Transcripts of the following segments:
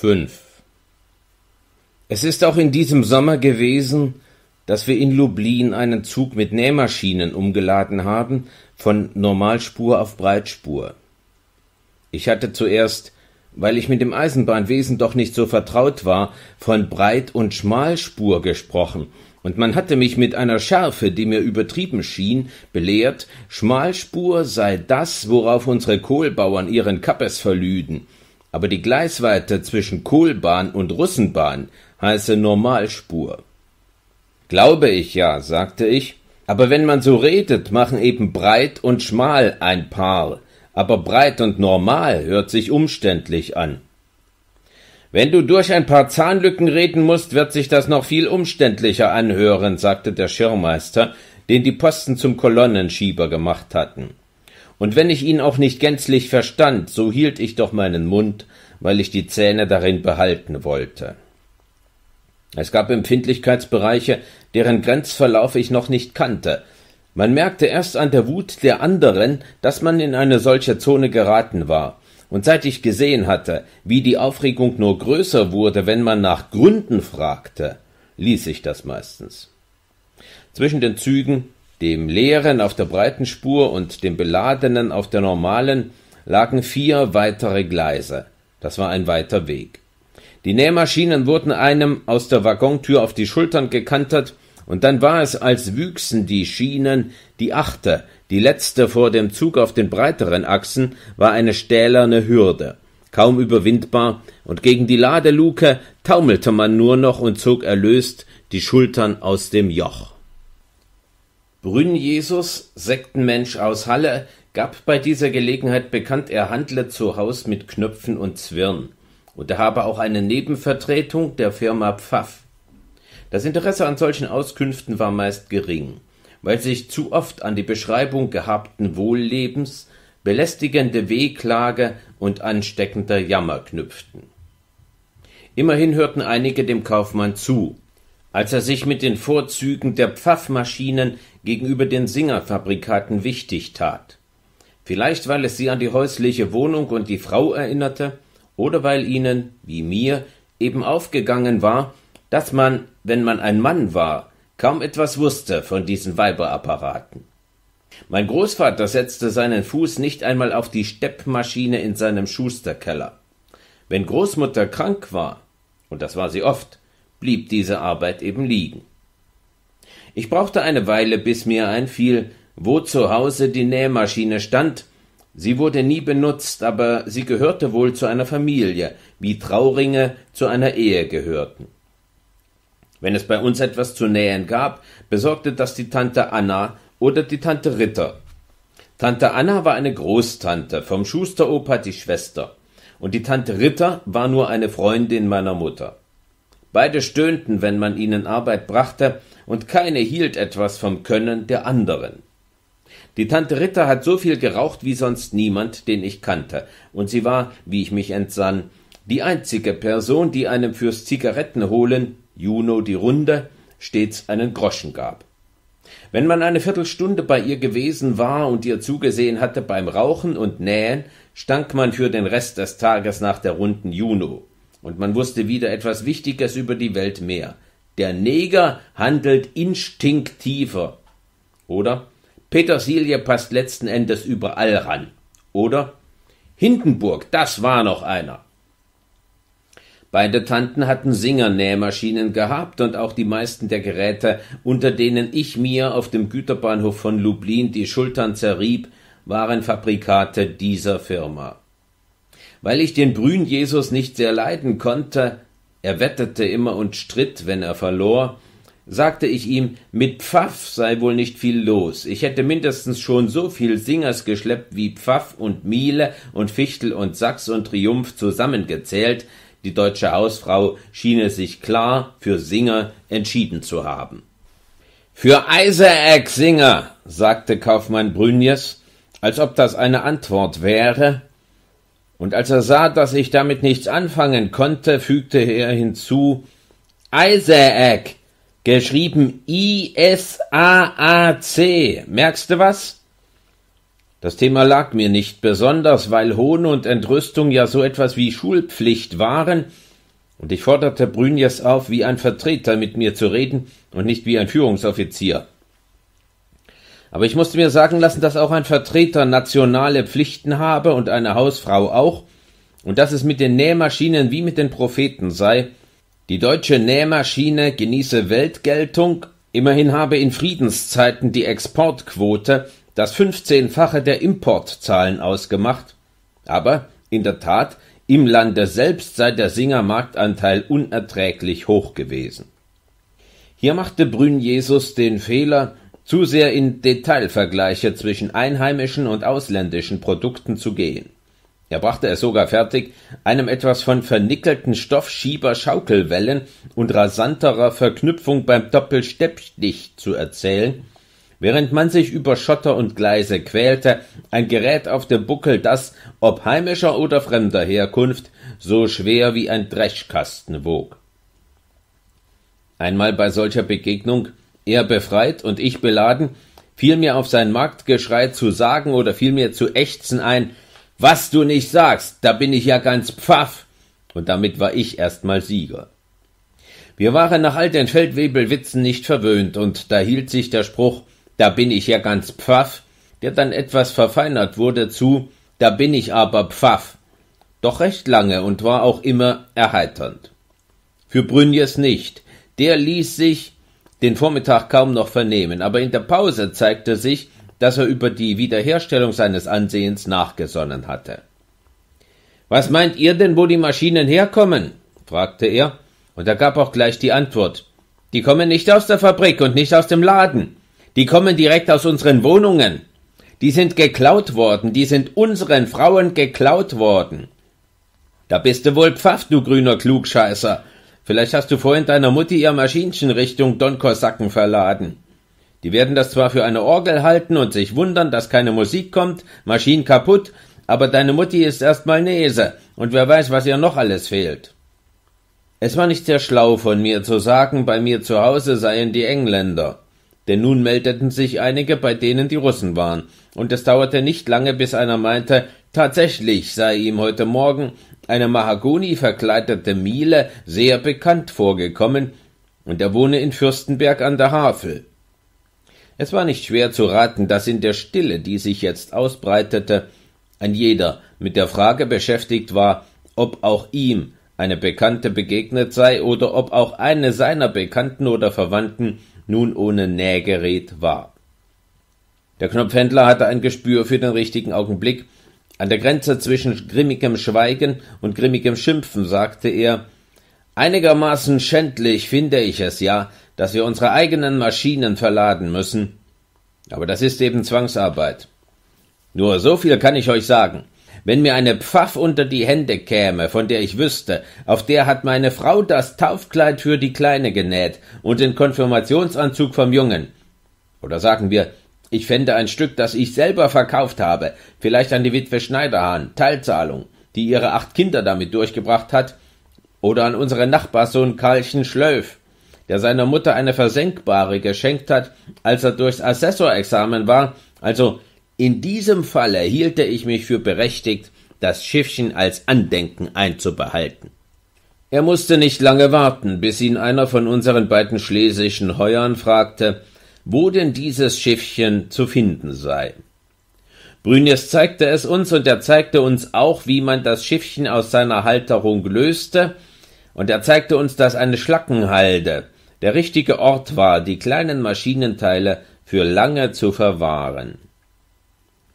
5. Es ist auch in diesem Sommer gewesen, dass wir in Lublin einen Zug mit Nähmaschinen umgeladen haben, von Normalspur auf Breitspur. Ich hatte zuerst, weil ich mit dem Eisenbahnwesen doch nicht so vertraut war, von Breit- und Schmalspur gesprochen, und man hatte mich mit einer Schärfe, die mir übertrieben schien, belehrt, Schmalspur sei das, worauf unsere Kohlbauern ihren Kappes verlüden, aber die Gleisweite zwischen Kohlbahn und Russenbahn heiße Normalspur. Glaube ich ja, sagte ich, aber wenn man so redet, machen eben breit und schmal ein Paar, aber breit und normal hört sich umständlich an. Wenn du durch ein paar Zahnlücken reden musst, wird sich das noch viel umständlicher anhören, sagte der Schirmmeister, den die Posten zum Kolonnenschieber gemacht hatten und wenn ich ihn auch nicht gänzlich verstand, so hielt ich doch meinen Mund, weil ich die Zähne darin behalten wollte. Es gab Empfindlichkeitsbereiche, deren Grenzverlauf ich noch nicht kannte. Man merkte erst an der Wut der anderen, dass man in eine solche Zone geraten war, und seit ich gesehen hatte, wie die Aufregung nur größer wurde, wenn man nach Gründen fragte, ließ ich das meistens. Zwischen den Zügen dem leeren auf der breiten Spur und dem beladenen auf der normalen lagen vier weitere Gleise. Das war ein weiter Weg. Die Nähmaschinen wurden einem aus der Waggontür auf die Schultern gekantert, und dann war es, als wüchsen die Schienen, die achte, die letzte vor dem Zug auf den breiteren Achsen, war eine stählerne Hürde, kaum überwindbar, und gegen die Ladeluke taumelte man nur noch und zog erlöst die Schultern aus dem Joch. Brünn-Jesus, Sektenmensch aus Halle, gab bei dieser Gelegenheit bekannt, er handle zu Haus mit Knöpfen und Zwirn und er habe auch eine Nebenvertretung der Firma Pfaff. Das Interesse an solchen Auskünften war meist gering, weil sich zu oft an die Beschreibung gehabten Wohllebens belästigende Wehklage und ansteckender Jammer knüpften. Immerhin hörten einige dem Kaufmann zu, als er sich mit den Vorzügen der Pfaffmaschinen gegenüber den Singerfabrikaten wichtig tat. Vielleicht, weil es sie an die häusliche Wohnung und die Frau erinnerte, oder weil ihnen, wie mir, eben aufgegangen war, dass man, wenn man ein Mann war, kaum etwas wusste von diesen Weiberapparaten. Mein Großvater setzte seinen Fuß nicht einmal auf die Steppmaschine in seinem Schusterkeller. Wenn Großmutter krank war, und das war sie oft, blieb diese Arbeit eben liegen. Ich brauchte eine Weile, bis mir einfiel, wo zu Hause die Nähmaschine stand. Sie wurde nie benutzt, aber sie gehörte wohl zu einer Familie, wie Trauringe zu einer Ehe gehörten. Wenn es bei uns etwas zu nähen gab, besorgte das die Tante Anna oder die Tante Ritter. Tante Anna war eine Großtante, vom Schusteropa die Schwester, und die Tante Ritter war nur eine Freundin meiner Mutter. Beide stöhnten, wenn man ihnen Arbeit brachte, und keine hielt etwas vom Können der anderen. Die Tante Ritter hat so viel geraucht wie sonst niemand, den ich kannte, und sie war, wie ich mich entsann, die einzige Person, die einem fürs Zigarettenholen, Juno die Runde, stets einen Groschen gab. Wenn man eine Viertelstunde bei ihr gewesen war und ihr zugesehen hatte beim Rauchen und Nähen, stank man für den Rest des Tages nach der runden Juno. Und man wusste wieder etwas Wichtiges über die Welt mehr. Der Neger handelt instinktiver. Oder Petersilie passt letzten Endes überall ran. Oder Hindenburg, das war noch einer. Beide Tanten hatten Singer-Nähmaschinen gehabt und auch die meisten der Geräte, unter denen ich mir auf dem Güterbahnhof von Lublin die Schultern zerrieb, waren Fabrikate dieser Firma. Weil ich den Brühen Jesus nicht sehr leiden konnte, er wettete immer und stritt, wenn er verlor, sagte ich ihm, mit Pfaff sei wohl nicht viel los. Ich hätte mindestens schon so viel Singers geschleppt wie Pfaff und Miele und Fichtel und Sachs und Triumph zusammengezählt. Die deutsche Hausfrau schien es sich klar für Singer entschieden zu haben. Für Eisereck Singer, sagte Kaufmann Brünjes, als ob das eine Antwort wäre, und als er sah, dass ich damit nichts anfangen konnte, fügte er hinzu Isaac, geschrieben I-S-A-A-C. Merkst du was? Das Thema lag mir nicht besonders, weil Hohn und Entrüstung ja so etwas wie Schulpflicht waren, und ich forderte Brünjes auf, wie ein Vertreter mit mir zu reden und nicht wie ein Führungsoffizier. Aber ich musste mir sagen lassen, dass auch ein Vertreter nationale Pflichten habe und eine Hausfrau auch, und dass es mit den Nähmaschinen wie mit den Propheten sei. Die deutsche Nähmaschine genieße Weltgeltung, immerhin habe in Friedenszeiten die Exportquote das fünfzehnfache der Importzahlen ausgemacht. Aber in der Tat, im Lande selbst sei der Singermarktanteil unerträglich hoch gewesen. Hier machte Brünn Jesus den Fehler, zu sehr in Detailvergleiche zwischen einheimischen und ausländischen Produkten zu gehen. Er brachte es sogar fertig, einem etwas von vernickelten Stoffschieber Schaukelwellen und rasanterer Verknüpfung beim Doppelsteppstich zu erzählen, während man sich über Schotter und Gleise quälte, ein Gerät auf dem Buckel, das, ob heimischer oder fremder Herkunft, so schwer wie ein Dreschkasten wog. Einmal bei solcher Begegnung er befreit und ich beladen, fiel mir auf sein Marktgeschrei zu sagen oder fiel mir zu ächzen ein, was du nicht sagst, da bin ich ja ganz pfaff. Und damit war ich erstmal Sieger. Wir waren nach all den Feldwebelwitzen nicht verwöhnt, und da hielt sich der Spruch, da bin ich ja ganz pfaff, der dann etwas verfeinert wurde zu, da bin ich aber pfaff, doch recht lange und war auch immer erheiternd. Für Brünjes nicht. Der ließ sich, den Vormittag kaum noch vernehmen, aber in der Pause zeigte sich, dass er über die Wiederherstellung seines Ansehens nachgesonnen hatte. Was meint ihr denn, wo die Maschinen herkommen? fragte er, und er gab auch gleich die Antwort. Die kommen nicht aus der Fabrik und nicht aus dem Laden. Die kommen direkt aus unseren Wohnungen. Die sind geklaut worden, die sind unseren Frauen geklaut worden. Da bist du wohl pfaff, du grüner Klugscheißer, Vielleicht hast du vorhin deiner Mutti ihr Maschinchen Richtung Donnersacken verladen. Die werden das zwar für eine Orgel halten und sich wundern, dass keine Musik kommt, Maschinen kaputt, aber deine Mutti ist erstmal Nese und wer weiß, was ihr noch alles fehlt. Es war nicht sehr schlau von mir zu sagen, bei mir zu Hause seien die Engländer. Denn nun meldeten sich einige, bei denen die Russen waren, und es dauerte nicht lange, bis einer meinte, tatsächlich sei ihm heute Morgen einer Mahagoni verkleidete Miele sehr bekannt vorgekommen, und er wohne in Fürstenberg an der Havel. Es war nicht schwer zu raten, dass in der Stille, die sich jetzt ausbreitete, ein jeder mit der Frage beschäftigt war, ob auch ihm eine Bekannte begegnet sei oder ob auch eine seiner Bekannten oder Verwandten nun ohne Nähgerät war. Der Knopfhändler hatte ein Gespür für den richtigen Augenblick, an der Grenze zwischen grimmigem Schweigen und grimmigem Schimpfen sagte er Einigermaßen schändlich finde ich es ja, dass wir unsere eigenen Maschinen verladen müssen. Aber das ist eben Zwangsarbeit. Nur so viel kann ich euch sagen. Wenn mir eine Pfaff unter die Hände käme, von der ich wüsste, auf der hat meine Frau das Taufkleid für die Kleine genäht und den Konfirmationsanzug vom Jungen. Oder sagen wir, ich fände ein Stück, das ich selber verkauft habe, vielleicht an die Witwe Schneiderhahn, Teilzahlung, die ihre acht Kinder damit durchgebracht hat, oder an unseren Nachbarssohn Karlchen Schlöf, der seiner Mutter eine versenkbare geschenkt hat, als er durchs Assessorexamen war. Also in diesem Falle hielte ich mich für berechtigt, das Schiffchen als Andenken einzubehalten. Er musste nicht lange warten, bis ihn einer von unseren beiden schlesischen Heuern fragte, wo denn dieses Schiffchen zu finden sei. Brünjes zeigte es uns und er zeigte uns auch, wie man das Schiffchen aus seiner Halterung löste, und er zeigte uns, dass eine Schlackenhalde der richtige Ort war, die kleinen Maschinenteile für lange zu verwahren.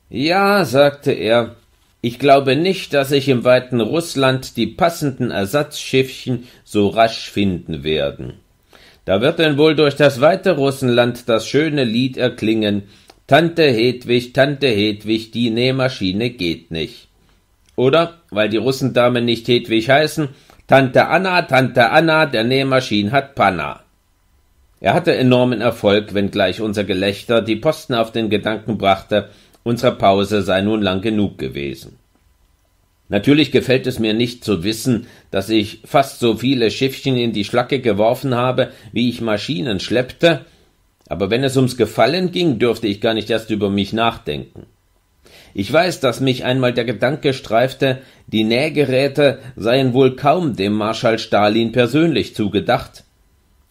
Ja, sagte er, ich glaube nicht, dass ich im weiten Russland die passenden Ersatzschiffchen so rasch finden werden. Da wird denn wohl durch das weite Russenland das schöne Lied erklingen Tante Hedwig, Tante Hedwig, die Nähmaschine geht nicht. Oder, weil die Russendamen nicht Hedwig heißen, Tante Anna, Tante Anna, der Nähmaschine hat Panna. Er hatte enormen Erfolg, wenngleich unser Gelächter die Posten auf den Gedanken brachte, unsere Pause sei nun lang genug gewesen. Natürlich gefällt es mir nicht zu wissen, dass ich fast so viele Schiffchen in die Schlacke geworfen habe, wie ich Maschinen schleppte, aber wenn es ums Gefallen ging, dürfte ich gar nicht erst über mich nachdenken. Ich weiß, dass mich einmal der Gedanke streifte, die Nähgeräte seien wohl kaum dem Marschall Stalin persönlich zugedacht,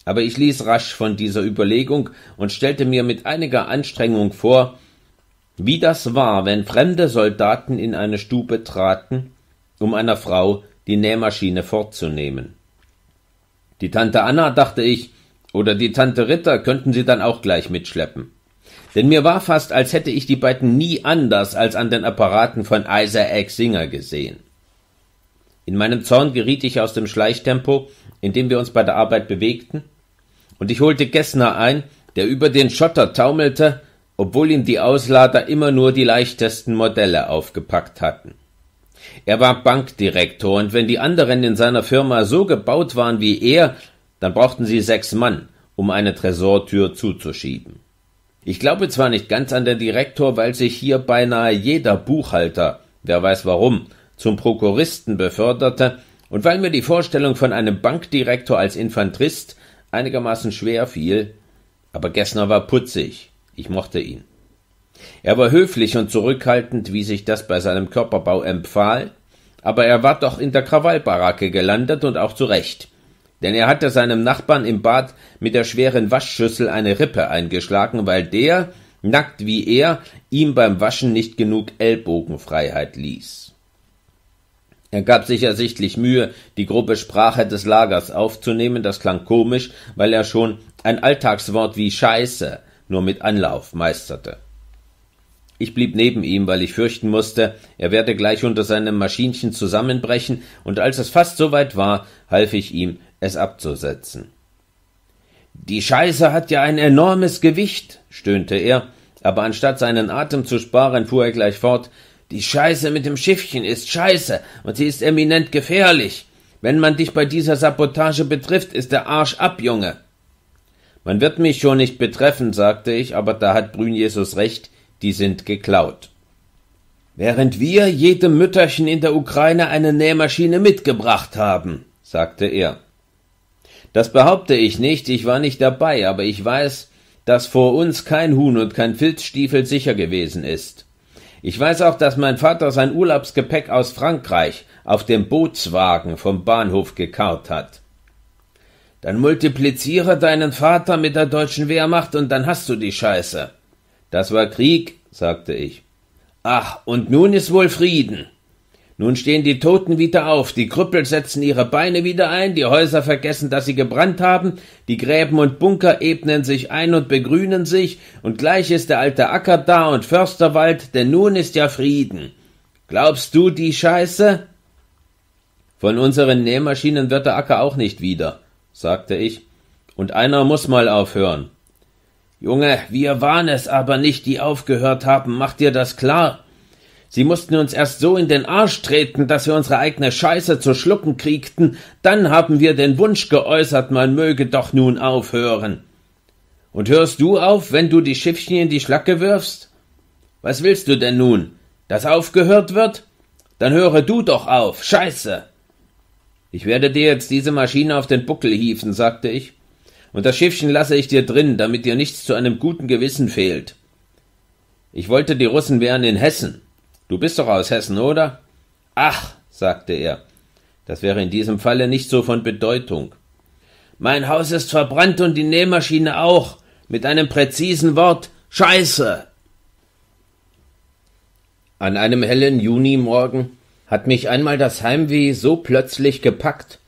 aber ich ließ rasch von dieser Überlegung und stellte mir mit einiger Anstrengung vor, wie das war, wenn fremde Soldaten in eine Stube traten, um einer Frau die Nähmaschine fortzunehmen. Die Tante Anna, dachte ich, oder die Tante Ritter könnten sie dann auch gleich mitschleppen. Denn mir war fast, als hätte ich die beiden nie anders als an den Apparaten von Isaac Singer gesehen. In meinem Zorn geriet ich aus dem Schleichtempo, in dem wir uns bei der Arbeit bewegten, und ich holte Gessner ein, der über den Schotter taumelte obwohl ihm die Auslader immer nur die leichtesten Modelle aufgepackt hatten. Er war Bankdirektor, und wenn die anderen in seiner Firma so gebaut waren wie er, dann brauchten sie sechs Mann, um eine Tresortür zuzuschieben. Ich glaube zwar nicht ganz an den Direktor, weil sich hier beinahe jeder Buchhalter, wer weiß warum, zum Prokuristen beförderte, und weil mir die Vorstellung von einem Bankdirektor als Infanterist einigermaßen schwer fiel, aber Gessner war putzig ich mochte ihn. Er war höflich und zurückhaltend, wie sich das bei seinem Körperbau empfahl, aber er war doch in der Krawallbaracke gelandet und auch zurecht. denn er hatte seinem Nachbarn im Bad mit der schweren Waschschüssel eine Rippe eingeschlagen, weil der, nackt wie er, ihm beim Waschen nicht genug Ellbogenfreiheit ließ. Er gab sich ersichtlich Mühe, die grobe Sprache des Lagers aufzunehmen, das klang komisch, weil er schon ein Alltagswort wie Scheiße nur mit Anlauf meisterte. Ich blieb neben ihm, weil ich fürchten musste, er werde gleich unter seinem Maschinchen zusammenbrechen, und als es fast so weit war, half ich ihm, es abzusetzen. Die Scheiße hat ja ein enormes Gewicht, stöhnte er, aber anstatt seinen Atem zu sparen, fuhr er gleich fort Die Scheiße mit dem Schiffchen ist scheiße, und sie ist eminent gefährlich. Wenn man dich bei dieser Sabotage betrifft, ist der Arsch ab, Junge. Man wird mich schon nicht betreffen, sagte ich, aber da hat Brün Jesus recht, die sind geklaut. Während wir jedem Mütterchen in der Ukraine eine Nähmaschine mitgebracht haben, sagte er. Das behaupte ich nicht, ich war nicht dabei, aber ich weiß, dass vor uns kein Huhn und kein Filzstiefel sicher gewesen ist. Ich weiß auch, dass mein Vater sein Urlaubsgepäck aus Frankreich auf dem Bootswagen vom Bahnhof gekarrt hat. Dann multipliziere deinen Vater mit der deutschen Wehrmacht und dann hast du die Scheiße. Das war Krieg, sagte ich. Ach, und nun ist wohl Frieden. Nun stehen die Toten wieder auf, die Krüppel setzen ihre Beine wieder ein, die Häuser vergessen, dass sie gebrannt haben, die Gräben und Bunker ebnen sich ein und begrünen sich, und gleich ist der alte Acker da und Försterwald, denn nun ist ja Frieden. Glaubst du die Scheiße? Von unseren Nähmaschinen wird der Acker auch nicht wieder sagte ich, und einer muß mal aufhören. Junge, wir waren es aber nicht, die aufgehört haben, mach dir das klar. Sie mussten uns erst so in den Arsch treten, dass wir unsere eigene Scheiße zu schlucken kriegten, dann haben wir den Wunsch geäußert, man möge doch nun aufhören. Und hörst du auf, wenn du die Schiffchen in die Schlacke wirfst? Was willst du denn nun? Dass aufgehört wird? Dann höre du doch auf, Scheiße! Ich werde dir jetzt diese Maschine auf den Buckel hieven, sagte ich, und das Schiffchen lasse ich dir drin, damit dir nichts zu einem guten Gewissen fehlt. Ich wollte die Russen wären in Hessen. Du bist doch aus Hessen, oder? Ach, sagte er, das wäre in diesem Falle nicht so von Bedeutung. Mein Haus ist verbrannt und die Nähmaschine auch, mit einem präzisen Wort Scheiße. An einem hellen Junimorgen hat mich einmal das Heimweh so plötzlich gepackt,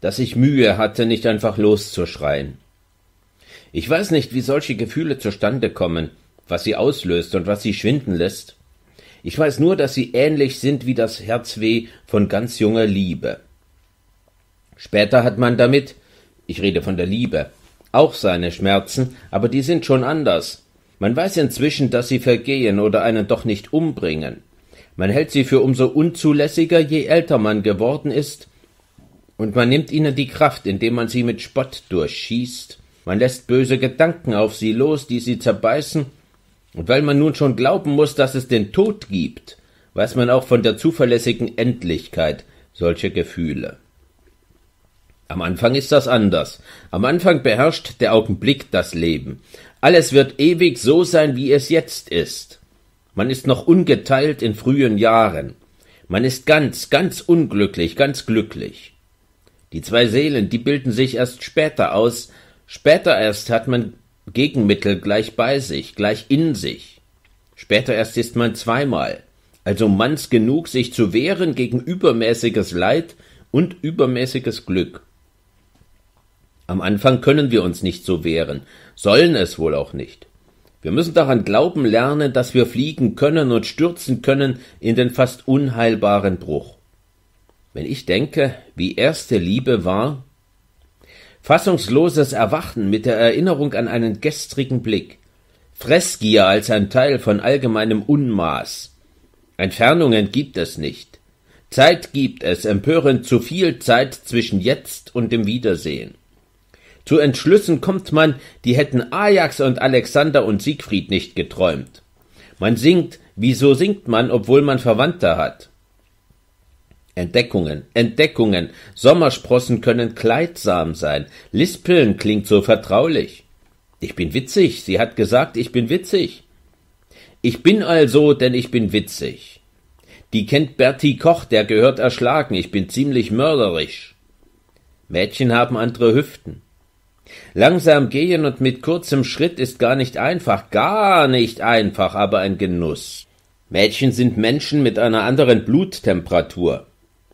dass ich Mühe hatte, nicht einfach loszuschreien. Ich weiß nicht, wie solche Gefühle zustande kommen, was sie auslöst und was sie schwinden lässt. Ich weiß nur, dass sie ähnlich sind wie das Herzweh von ganz junger Liebe. Später hat man damit, ich rede von der Liebe, auch seine Schmerzen, aber die sind schon anders. Man weiß inzwischen, dass sie vergehen oder einen doch nicht umbringen. Man hält sie für umso unzulässiger, je älter man geworden ist, und man nimmt ihnen die Kraft, indem man sie mit Spott durchschießt. Man lässt böse Gedanken auf sie los, die sie zerbeißen, und weil man nun schon glauben muss, dass es den Tod gibt, weiß man auch von der zuverlässigen Endlichkeit solcher Gefühle. Am Anfang ist das anders. Am Anfang beherrscht der Augenblick das Leben. Alles wird ewig so sein, wie es jetzt ist. Man ist noch ungeteilt in frühen Jahren. Man ist ganz, ganz unglücklich, ganz glücklich. Die zwei Seelen, die bilden sich erst später aus, später erst hat man Gegenmittel gleich bei sich, gleich in sich. Später erst ist man zweimal, also manns genug, sich zu wehren gegen übermäßiges Leid und übermäßiges Glück. Am Anfang können wir uns nicht so wehren, sollen es wohl auch nicht. Wir müssen daran glauben lernen, dass wir fliegen können und stürzen können in den fast unheilbaren Bruch. Wenn ich denke, wie erste Liebe war, fassungsloses Erwachen mit der Erinnerung an einen gestrigen Blick, Fressgier als ein Teil von allgemeinem Unmaß. Entfernungen gibt es nicht. Zeit gibt es, empörend zu viel Zeit zwischen jetzt und dem Wiedersehen. Zu Entschlüssen kommt man, die hätten Ajax und Alexander und Siegfried nicht geträumt. Man singt, wieso singt man, obwohl man Verwandte hat? Entdeckungen, Entdeckungen, Sommersprossen können kleidsam sein, Lispeln klingt so vertraulich. Ich bin witzig, sie hat gesagt, ich bin witzig. Ich bin also, denn ich bin witzig. Die kennt Bertie Koch, der gehört erschlagen, ich bin ziemlich mörderisch. Mädchen haben andere Hüften. Langsam gehen und mit kurzem Schritt ist gar nicht einfach, gar nicht einfach, aber ein Genuss. Mädchen sind Menschen mit einer anderen Bluttemperatur.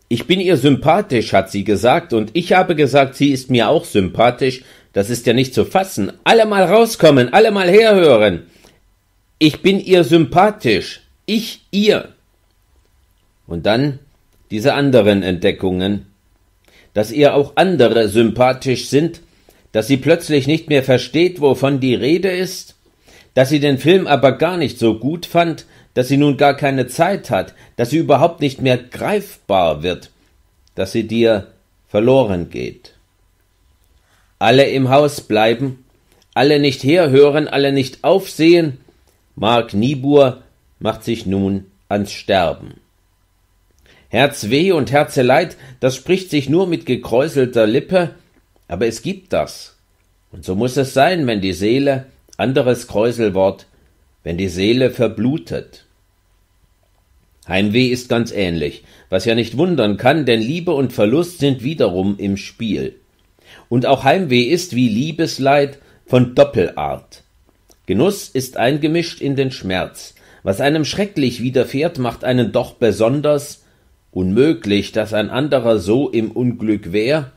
Ich bin ihr sympathisch, hat sie gesagt, und ich habe gesagt, sie ist mir auch sympathisch, das ist ja nicht zu fassen. Alle mal rauskommen, alle mal herhören. Ich bin ihr sympathisch, ich ihr. Und dann diese anderen Entdeckungen, dass ihr auch andere sympathisch sind, dass sie plötzlich nicht mehr versteht, wovon die Rede ist, dass sie den Film aber gar nicht so gut fand, dass sie nun gar keine Zeit hat, dass sie überhaupt nicht mehr greifbar wird, dass sie dir verloren geht. Alle im Haus bleiben, alle nicht herhören, alle nicht aufsehen, Mark Niebuhr macht sich nun ans Sterben. Herzweh und Herzeleid, das spricht sich nur mit gekräuselter Lippe, aber es gibt das. Und so muss es sein, wenn die Seele, anderes Kräuselwort, wenn die Seele verblutet. Heimweh ist ganz ähnlich, was ja nicht wundern kann, denn Liebe und Verlust sind wiederum im Spiel. Und auch Heimweh ist wie Liebesleid von Doppelart. Genuss ist eingemischt in den Schmerz. Was einem schrecklich widerfährt, macht einen doch besonders unmöglich, dass ein anderer so im Unglück wär,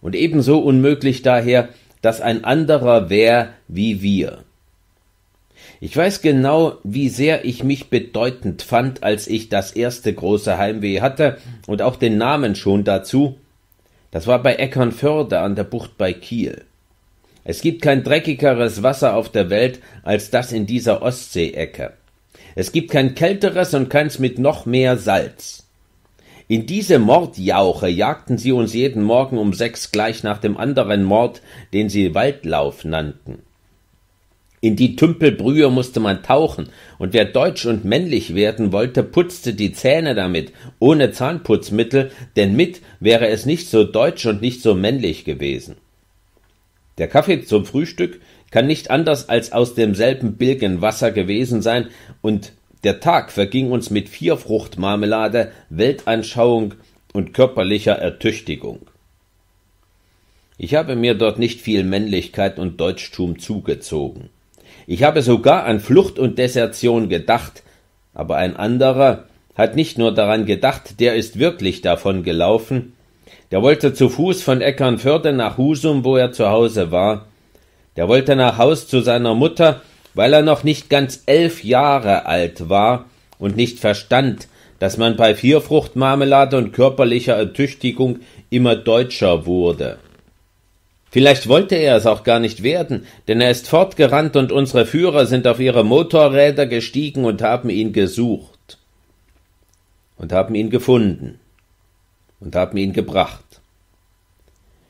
und ebenso unmöglich daher, dass ein anderer wär wie wir. Ich weiß genau, wie sehr ich mich bedeutend fand, als ich das erste große Heimweh hatte und auch den Namen schon dazu. Das war bei Eckernförde an der Bucht bei Kiel. Es gibt kein dreckigeres Wasser auf der Welt als das in dieser Ostseeecke. Es gibt kein kälteres und keins mit noch mehr Salz. In diese Mordjauche jagten sie uns jeden Morgen um sechs gleich nach dem anderen Mord, den sie Waldlauf nannten. In die Tümpelbrühe mußte man tauchen, und wer deutsch und männlich werden wollte, putzte die Zähne damit, ohne Zahnputzmittel, denn mit wäre es nicht so deutsch und nicht so männlich gewesen. Der Kaffee zum Frühstück kann nicht anders als aus demselben bilgen Wasser gewesen sein, und der Tag verging uns mit Vierfruchtmarmelade, Weltanschauung und körperlicher Ertüchtigung. Ich habe mir dort nicht viel Männlichkeit und Deutschtum zugezogen. Ich habe sogar an Flucht und Desertion gedacht, aber ein anderer hat nicht nur daran gedacht, der ist wirklich davon gelaufen, der wollte zu Fuß von Eckernförde nach Husum, wo er zu Hause war, der wollte nach Haus zu seiner Mutter, weil er noch nicht ganz elf Jahre alt war und nicht verstand, dass man bei Vierfruchtmarmelade und körperlicher Ertüchtigung immer deutscher wurde. Vielleicht wollte er es auch gar nicht werden, denn er ist fortgerannt und unsere Führer sind auf ihre Motorräder gestiegen und haben ihn gesucht. Und haben ihn gefunden. Und haben ihn gebracht.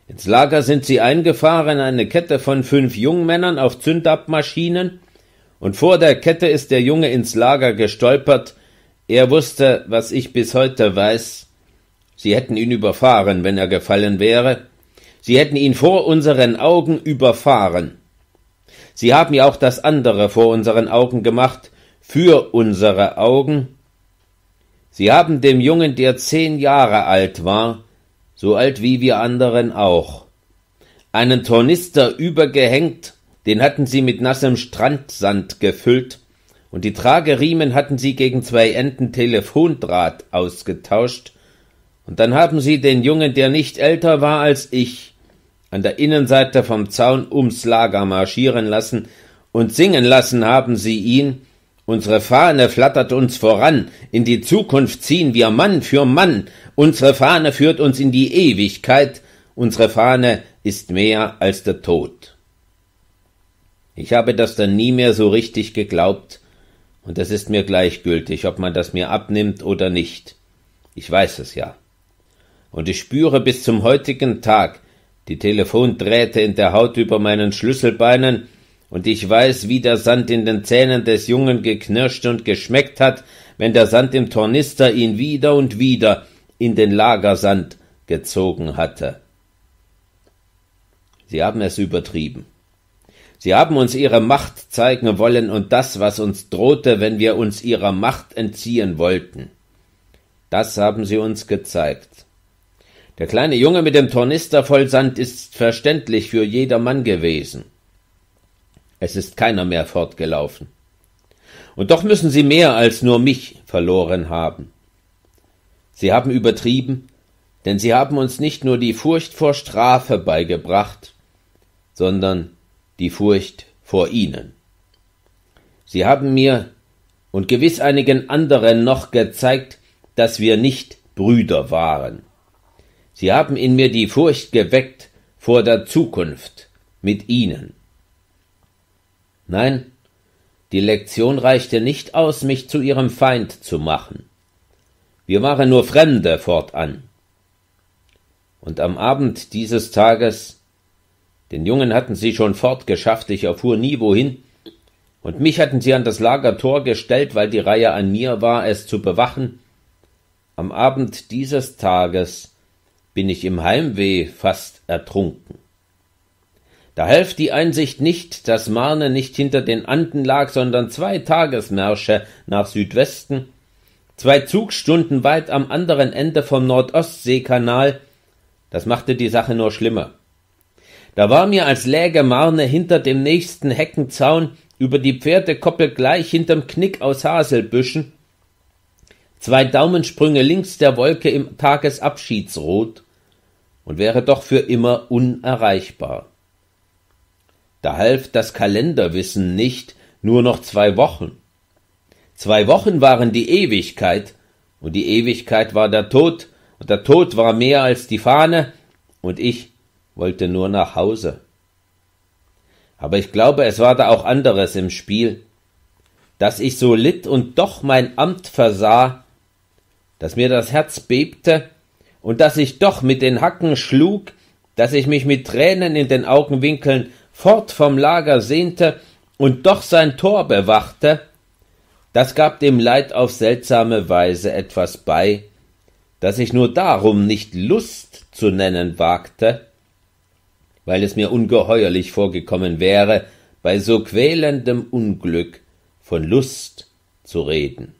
Ins Lager sind sie eingefahren, eine Kette von fünf Jungmännern auf Zündabmaschinen, und vor der Kette ist der Junge ins Lager gestolpert. Er wusste, was ich bis heute weiß. Sie hätten ihn überfahren, wenn er gefallen wäre. Sie hätten ihn vor unseren Augen überfahren. Sie haben ja auch das andere vor unseren Augen gemacht, für unsere Augen. Sie haben dem Jungen, der zehn Jahre alt war, so alt wie wir anderen auch, einen Tornister übergehängt den hatten sie mit nassem Strandsand gefüllt, und die Trageriemen hatten sie gegen zwei Enden Telefondraht ausgetauscht, und dann haben sie den Jungen, der nicht älter war als ich, an der Innenseite vom Zaun ums Lager marschieren lassen, und singen lassen haben sie ihn, Unsere Fahne flattert uns voran, in die Zukunft ziehen wir Mann für Mann, unsere Fahne führt uns in die Ewigkeit, unsere Fahne ist mehr als der Tod. Ich habe das dann nie mehr so richtig geglaubt, und es ist mir gleichgültig, ob man das mir abnimmt oder nicht. Ich weiß es ja. Und ich spüre bis zum heutigen Tag die Telefondrähte in der Haut über meinen Schlüsselbeinen, und ich weiß, wie der Sand in den Zähnen des Jungen geknirscht und geschmeckt hat, wenn der Sand im Tornister ihn wieder und wieder in den Lagersand gezogen hatte. Sie haben es übertrieben. Sie haben uns ihre Macht zeigen wollen und das, was uns drohte, wenn wir uns ihrer Macht entziehen wollten. Das haben sie uns gezeigt. Der kleine Junge mit dem Tornister voll Sand ist verständlich für jedermann gewesen. Es ist keiner mehr fortgelaufen. Und doch müssen sie mehr als nur mich verloren haben. Sie haben übertrieben, denn sie haben uns nicht nur die Furcht vor Strafe beigebracht, sondern die Furcht vor ihnen. Sie haben mir und gewiss einigen anderen noch gezeigt, dass wir nicht Brüder waren. Sie haben in mir die Furcht geweckt vor der Zukunft mit ihnen. Nein, die Lektion reichte nicht aus, mich zu ihrem Feind zu machen. Wir waren nur Fremde fortan. Und am Abend dieses Tages den Jungen hatten sie schon fortgeschafft, ich erfuhr nie wohin, und mich hatten sie an das Lagertor gestellt, weil die Reihe an mir war, es zu bewachen. Am Abend dieses Tages bin ich im Heimweh fast ertrunken. Da half die Einsicht nicht, dass Marne nicht hinter den Anden lag, sondern zwei Tagesmärsche nach Südwesten, zwei Zugstunden weit am anderen Ende vom Nordostseekanal, das machte die Sache nur schlimmer. Da war mir, als läge Marne hinter dem nächsten Heckenzaun über die Pferdekoppel gleich hinterm Knick aus Haselbüschen, zwei Daumensprünge links der Wolke im Tagesabschiedsrot und wäre doch für immer unerreichbar. Da half das Kalenderwissen nicht, nur noch zwei Wochen. Zwei Wochen waren die Ewigkeit, und die Ewigkeit war der Tod, und der Tod war mehr als die Fahne, und ich wollte nur nach Hause. Aber ich glaube, es war da auch anderes im Spiel. Dass ich so litt und doch mein Amt versah, dass mir das Herz bebte und dass ich doch mit den Hacken schlug, dass ich mich mit Tränen in den Augenwinkeln fort vom Lager sehnte und doch sein Tor bewachte, das gab dem Leid auf seltsame Weise etwas bei, das ich nur darum nicht Lust zu nennen wagte, weil es mir ungeheuerlich vorgekommen wäre, bei so quälendem Unglück von Lust zu reden.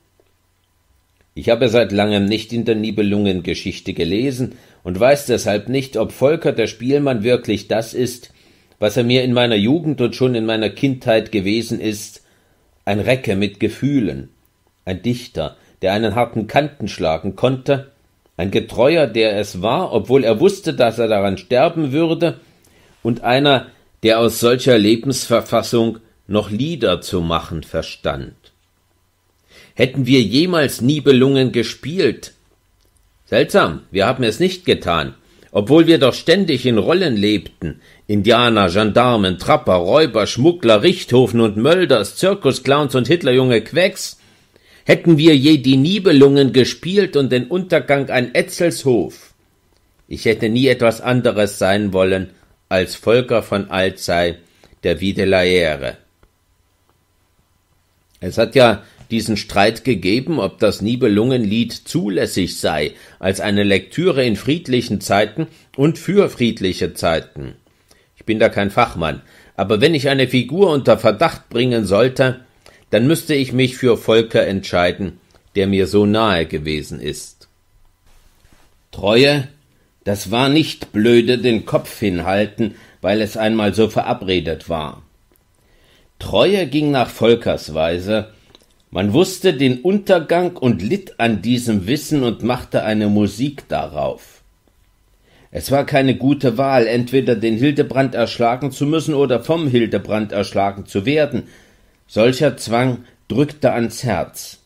Ich habe seit langem nicht in der Nibelungengeschichte gelesen und weiß deshalb nicht, ob Volker der Spielmann wirklich das ist, was er mir in meiner Jugend und schon in meiner Kindheit gewesen ist, ein Recke mit Gefühlen, ein Dichter, der einen harten Kanten schlagen konnte, ein Getreuer, der es war, obwohl er wusste, dass er daran sterben würde, und einer, der aus solcher Lebensverfassung noch Lieder zu machen verstand. Hätten wir jemals Nibelungen gespielt? Seltsam, wir haben es nicht getan, obwohl wir doch ständig in Rollen lebten. Indianer, Gendarmen, Trapper, Räuber, Schmuggler, Richthofen und Mölders, Zirkusclowns und Hitlerjunge Quecks. Hätten wir je die Nibelungen gespielt und den Untergang ein Etzelshof. Ich hätte nie etwas anderes sein wollen als Volker von Alzey, der Videlaere. Es hat ja diesen Streit gegeben, ob das Nibelungenlied zulässig sei als eine Lektüre in friedlichen Zeiten und für friedliche Zeiten. Ich bin da kein Fachmann, aber wenn ich eine Figur unter Verdacht bringen sollte, dann müsste ich mich für Volker entscheiden, der mir so nahe gewesen ist. Treue das war nicht blöde den Kopf hinhalten, weil es einmal so verabredet war. Treue ging nach Volkers Weise, man wusste den Untergang und litt an diesem Wissen und machte eine Musik darauf. Es war keine gute Wahl, entweder den Hildebrand erschlagen zu müssen oder vom Hildebrand erschlagen zu werden. Solcher Zwang drückte ans Herz.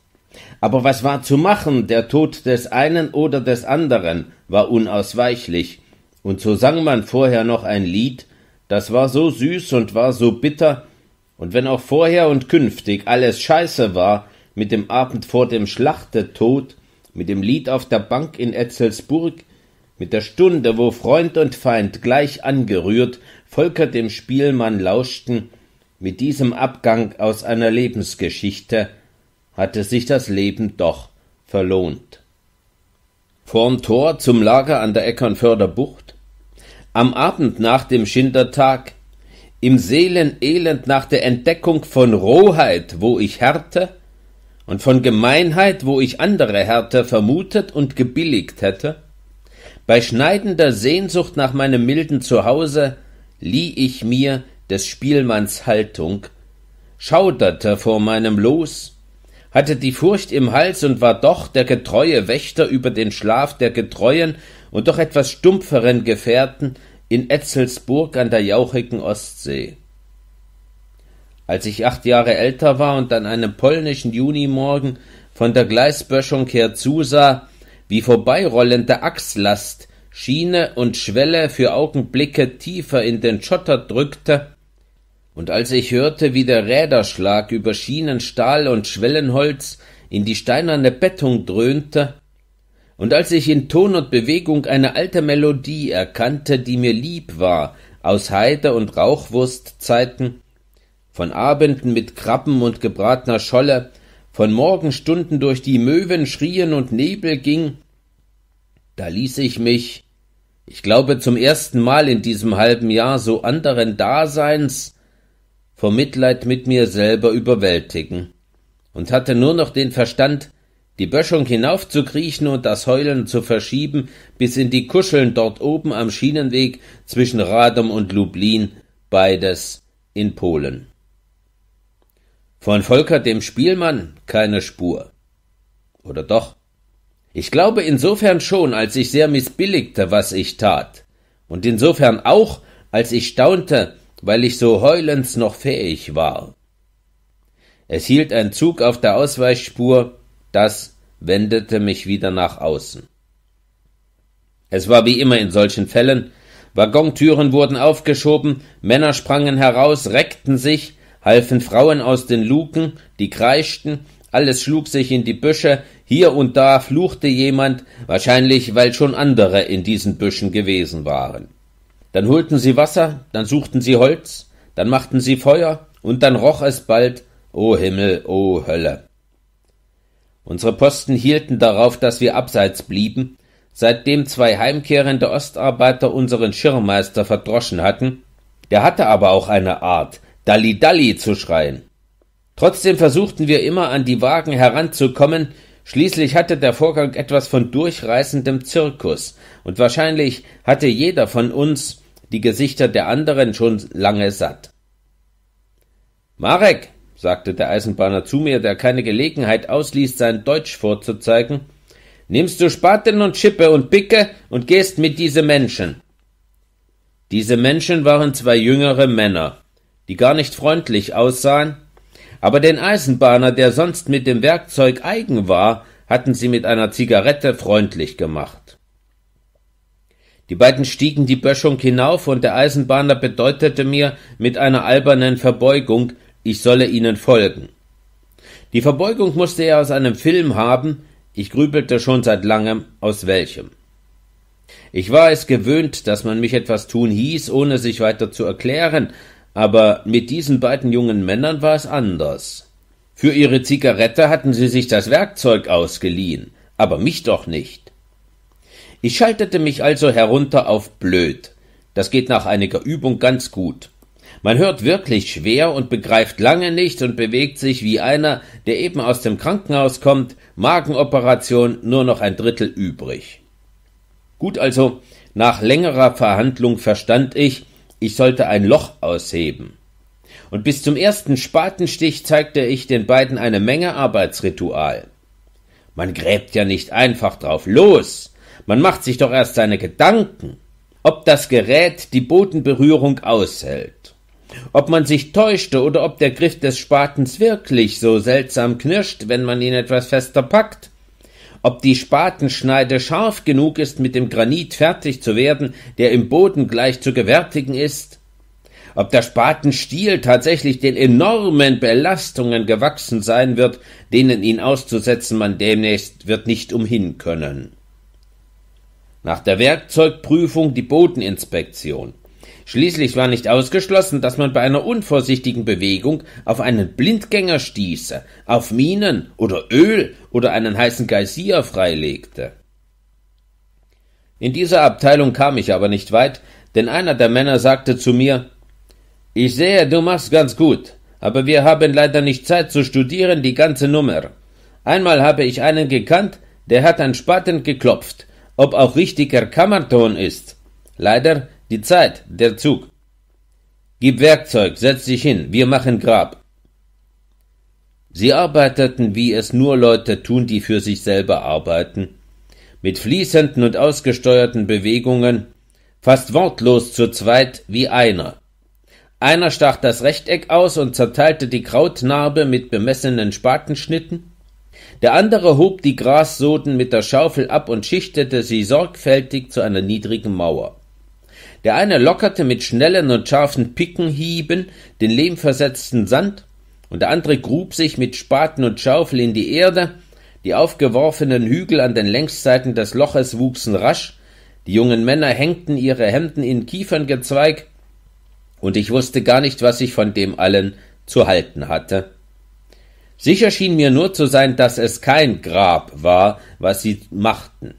Aber was war zu machen? Der Tod des einen oder des anderen war unausweichlich. Und so sang man vorher noch ein Lied, das war so süß und war so bitter, und wenn auch vorher und künftig alles scheiße war, mit dem Abend vor dem Schlachtetod, mit dem Lied auf der Bank in Etzelsburg, mit der Stunde, wo Freund und Feind gleich angerührt, Volker dem Spielmann lauschten, mit diesem Abgang aus einer Lebensgeschichte, hatte sich das Leben doch verlohnt. Vorm Tor zum Lager an der Eckernförder Bucht, am Abend nach dem Schindertag, im Seelenelend nach der Entdeckung von Rohheit, wo ich härte, und von Gemeinheit, wo ich andere Härte vermutet und gebilligt hätte, bei schneidender Sehnsucht nach meinem milden Zuhause lieh ich mir des Spielmanns Haltung, schauderte vor meinem Los hatte die Furcht im Hals und war doch der getreue Wächter über den Schlaf der getreuen und doch etwas stumpferen Gefährten in Etzelsburg an der jauchigen Ostsee. Als ich acht Jahre älter war und an einem polnischen Junimorgen von der Gleisböschung her zusah, wie vorbeirollende Achslast Schiene und Schwelle für Augenblicke tiefer in den Schotter drückte, und als ich hörte, wie der Räderschlag über Schienenstahl und Schwellenholz in die steinerne Bettung dröhnte, und als ich in Ton und Bewegung eine alte Melodie erkannte, die mir lieb war, aus Heide- und Rauchwurstzeiten, von Abenden mit Krabben und gebratener Scholle, von Morgenstunden durch die Möwen schrien und Nebel ging, da ließ ich mich, ich glaube zum ersten Mal in diesem halben Jahr so anderen Daseins, vom Mitleid mit mir selber überwältigen und hatte nur noch den Verstand, die Böschung hinaufzukriechen und das Heulen zu verschieben bis in die Kuscheln dort oben am Schienenweg zwischen Radom und Lublin, beides in Polen. Von Volker dem Spielmann keine Spur. Oder doch? Ich glaube insofern schon, als ich sehr missbilligte, was ich tat, und insofern auch, als ich staunte, weil ich so heulends noch fähig war. Es hielt ein Zug auf der Ausweichspur, das wendete mich wieder nach außen. Es war wie immer in solchen Fällen, Waggontüren wurden aufgeschoben, Männer sprangen heraus, reckten sich, halfen Frauen aus den Luken, die kreischten, alles schlug sich in die Büsche, hier und da fluchte jemand, wahrscheinlich weil schon andere in diesen Büschen gewesen waren. Dann holten sie Wasser, dann suchten sie Holz, dann machten sie Feuer, und dann roch es bald, o Himmel, o Hölle. Unsere Posten hielten darauf, dass wir abseits blieben, seitdem zwei heimkehrende Ostarbeiter unseren Schirmmeister verdroschen hatten, der hatte aber auch eine Art, Dalli Dalli zu schreien. Trotzdem versuchten wir immer an die Wagen heranzukommen, Schließlich hatte der Vorgang etwas von durchreißendem Zirkus, und wahrscheinlich hatte jeder von uns, die Gesichter der anderen schon lange satt. Marek, sagte der Eisenbahner zu mir, der keine Gelegenheit ausließ, sein Deutsch vorzuzeigen, nimmst du Spaten und Schippe und Bicke und gehst mit diese Menschen. Diese Menschen waren zwei jüngere Männer, die gar nicht freundlich aussahen, aber den Eisenbahner, der sonst mit dem Werkzeug eigen war, hatten sie mit einer Zigarette freundlich gemacht. Die beiden stiegen die Böschung hinauf, und der Eisenbahner bedeutete mir mit einer albernen Verbeugung, ich solle ihnen folgen. Die Verbeugung musste er aus einem Film haben, ich grübelte schon seit langem, aus welchem. Ich war es gewöhnt, dass man mich etwas tun hieß, ohne sich weiter zu erklären, aber mit diesen beiden jungen Männern war es anders. Für ihre Zigarette hatten sie sich das Werkzeug ausgeliehen, aber mich doch nicht. Ich schaltete mich also herunter auf blöd. Das geht nach einiger Übung ganz gut. Man hört wirklich schwer und begreift lange nicht und bewegt sich wie einer, der eben aus dem Krankenhaus kommt, Magenoperation nur noch ein Drittel übrig. Gut also, nach längerer Verhandlung verstand ich, ich sollte ein Loch ausheben. Und bis zum ersten Spatenstich zeigte ich den beiden eine Menge Arbeitsritual. Man gräbt ja nicht einfach drauf los, man macht sich doch erst seine Gedanken, ob das Gerät die Bodenberührung aushält, ob man sich täuschte oder ob der Griff des Spatens wirklich so seltsam knirscht, wenn man ihn etwas fester packt, ob die Spatenschneide scharf genug ist, mit dem Granit fertig zu werden, der im Boden gleich zu gewärtigen ist, ob der Spatenstiel tatsächlich den enormen Belastungen gewachsen sein wird, denen ihn auszusetzen man demnächst wird nicht umhin können. Nach der Werkzeugprüfung die Bodeninspektion. Schließlich war nicht ausgeschlossen, dass man bei einer unvorsichtigen Bewegung auf einen Blindgänger stieße, auf Minen oder Öl oder einen heißen Geysir freilegte. In dieser Abteilung kam ich aber nicht weit, denn einer der Männer sagte zu mir Ich sehe, du machst ganz gut, aber wir haben leider nicht Zeit zu studieren die ganze Nummer. Einmal habe ich einen gekannt, der hat an Spaten geklopft, ob auch richtiger Kammerton ist. Leider die Zeit, der Zug. Gib Werkzeug, setz dich hin, wir machen Grab. Sie arbeiteten, wie es nur Leute tun, die für sich selber arbeiten, mit fließenden und ausgesteuerten Bewegungen, fast wortlos zu zweit wie einer. Einer stach das Rechteck aus und zerteilte die Krautnarbe mit bemessenen Spatenschnitten, der andere hob die Grassoden mit der Schaufel ab und schichtete sie sorgfältig zu einer niedrigen Mauer. Der eine lockerte mit schnellen und scharfen Pickenhieben den lehmversetzten Sand, und der andere grub sich mit Spaten und Schaufel in die Erde, die aufgeworfenen Hügel an den Längsseiten des Loches wuchsen rasch, die jungen Männer hängten ihre Hemden in Kieferngezweig, und ich wusste gar nicht, was ich von dem allen zu halten hatte. Sicher schien mir nur zu sein, dass es kein Grab war, was sie machten.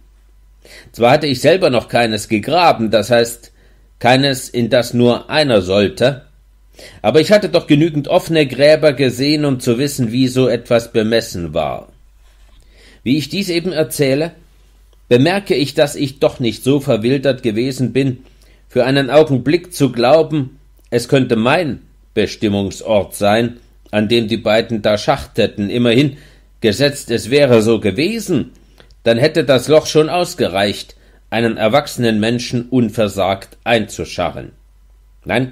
Zwar hatte ich selber noch keines gegraben, das heißt keines, in das nur einer sollte, aber ich hatte doch genügend offene Gräber gesehen, um zu wissen, wie so etwas bemessen war. Wie ich dies eben erzähle, bemerke ich, dass ich doch nicht so verwildert gewesen bin, für einen Augenblick zu glauben, es könnte mein Bestimmungsort sein, an dem die beiden da schachteten. immerhin, gesetzt es wäre so gewesen, dann hätte das Loch schon ausgereicht, einen erwachsenen Menschen unversagt einzuscharren. Nein,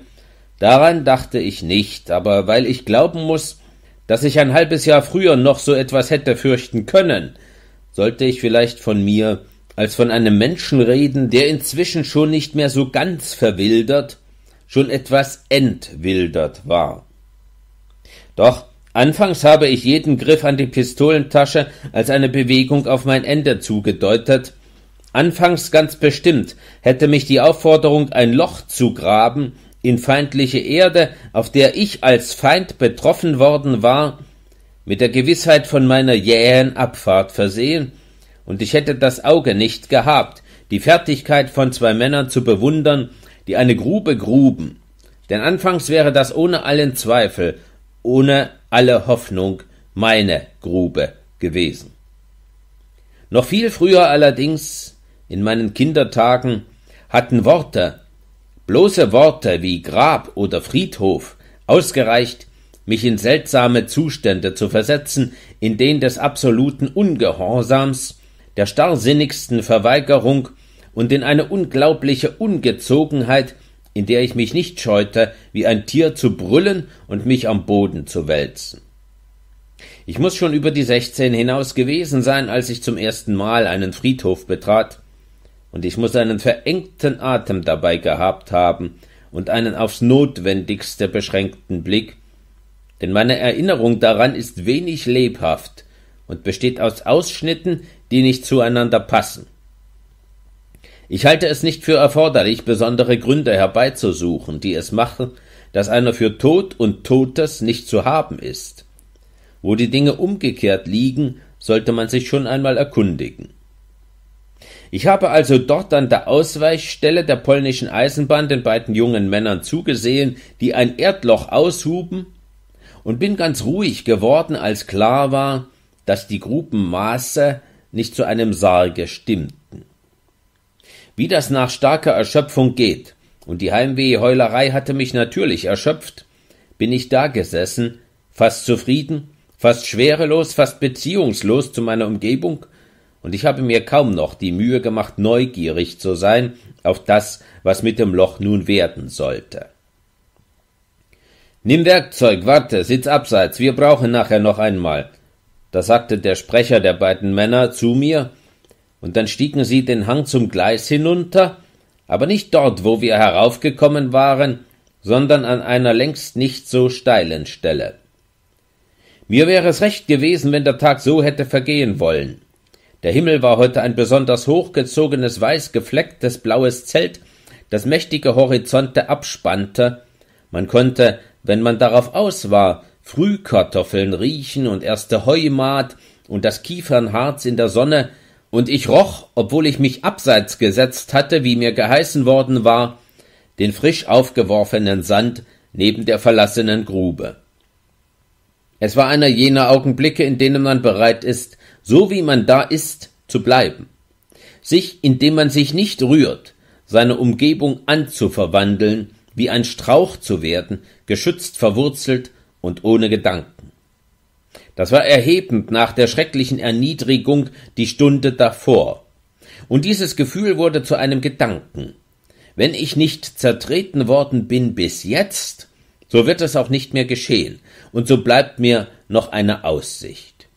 daran dachte ich nicht, aber weil ich glauben muß, dass ich ein halbes Jahr früher noch so etwas hätte fürchten können, sollte ich vielleicht von mir als von einem Menschen reden, der inzwischen schon nicht mehr so ganz verwildert, schon etwas entwildert war. Doch anfangs habe ich jeden Griff an die Pistolentasche als eine Bewegung auf mein Ende zugedeutet. Anfangs ganz bestimmt hätte mich die Aufforderung, ein Loch zu graben, in feindliche Erde, auf der ich als Feind betroffen worden war, mit der Gewissheit von meiner jähen Abfahrt versehen, und ich hätte das Auge nicht gehabt, die Fertigkeit von zwei Männern zu bewundern, die eine Grube gruben. Denn anfangs wäre das ohne allen Zweifel ohne alle Hoffnung meine Grube gewesen. Noch viel früher allerdings, in meinen Kindertagen, hatten Worte, bloße Worte wie Grab oder Friedhof ausgereicht, mich in seltsame Zustände zu versetzen, in den des absoluten Ungehorsams, der starrsinnigsten Verweigerung und in eine unglaubliche Ungezogenheit in der ich mich nicht scheute, wie ein Tier zu brüllen und mich am Boden zu wälzen. Ich muß schon über die sechzehn hinaus gewesen sein, als ich zum ersten Mal einen Friedhof betrat, und ich muß einen verengten Atem dabei gehabt haben und einen aufs notwendigste beschränkten Blick, denn meine Erinnerung daran ist wenig lebhaft und besteht aus Ausschnitten, die nicht zueinander passen. Ich halte es nicht für erforderlich, besondere Gründe herbeizusuchen, die es machen, dass einer für Tod und Totes nicht zu haben ist. Wo die Dinge umgekehrt liegen, sollte man sich schon einmal erkundigen. Ich habe also dort an der Ausweichstelle der polnischen Eisenbahn den beiden jungen Männern zugesehen, die ein Erdloch aushuben, und bin ganz ruhig geworden, als klar war, dass die Grubenmaße nicht zu einem Sarge stimmten wie das nach starker Erschöpfung geht, und die Heimwehheulerei hatte mich natürlich erschöpft, bin ich dagesessen, fast zufrieden, fast schwerelos, fast beziehungslos zu meiner Umgebung, und ich habe mir kaum noch die Mühe gemacht, neugierig zu sein auf das, was mit dem Loch nun werden sollte. Nimm Werkzeug, warte, sitz abseits, wir brauchen nachher noch einmal. Da sagte der Sprecher der beiden Männer zu mir, und dann stiegen sie den Hang zum Gleis hinunter, aber nicht dort, wo wir heraufgekommen waren, sondern an einer längst nicht so steilen Stelle. Mir wäre es recht gewesen, wenn der Tag so hätte vergehen wollen. Der Himmel war heute ein besonders hochgezogenes, weiß geflecktes blaues Zelt, das mächtige Horizonte abspannte. Man konnte, wenn man darauf aus war, Frühkartoffeln riechen und erste Heumat und das Kiefernharz in der Sonne und ich roch, obwohl ich mich abseits gesetzt hatte, wie mir geheißen worden war, den frisch aufgeworfenen Sand neben der verlassenen Grube. Es war einer jener Augenblicke, in denen man bereit ist, so wie man da ist, zu bleiben, sich, indem man sich nicht rührt, seine Umgebung anzuverwandeln, wie ein Strauch zu werden, geschützt verwurzelt und ohne Gedanken. Das war erhebend nach der schrecklichen Erniedrigung die Stunde davor. Und dieses Gefühl wurde zu einem Gedanken. Wenn ich nicht zertreten worden bin bis jetzt, so wird es auch nicht mehr geschehen, und so bleibt mir noch eine Aussicht.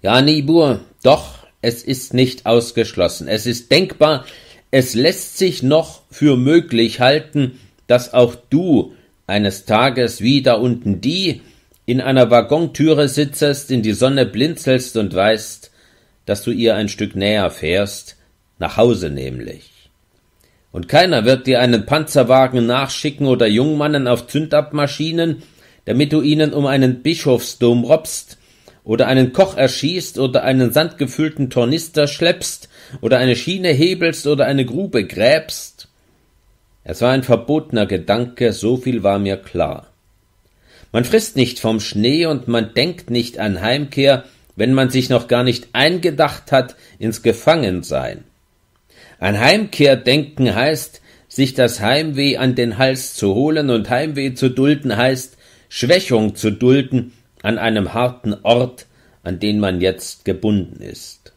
Ja, Nibur, doch, es ist nicht ausgeschlossen. Es ist denkbar, es lässt sich noch für möglich halten, dass auch du eines Tages wieder unten die, in einer Waggontüre sitzest, in die Sonne blinzelst und weißt, dass du ihr ein Stück näher fährst, nach Hause nämlich. Und keiner wird dir einen Panzerwagen nachschicken oder Jungmannen auf Zündabmaschinen, damit du ihnen um einen Bischofsdom robbst oder einen Koch erschießt oder einen sandgefüllten Tornister schleppst oder eine Schiene hebelst oder eine Grube gräbst. Es war ein verbotener Gedanke, so viel war mir klar. Man frisst nicht vom Schnee und man denkt nicht an Heimkehr, wenn man sich noch gar nicht eingedacht hat ins Gefangensein. An Heimkehr denken heißt, sich das Heimweh an den Hals zu holen und Heimweh zu dulden heißt, Schwächung zu dulden an einem harten Ort, an den man jetzt gebunden ist.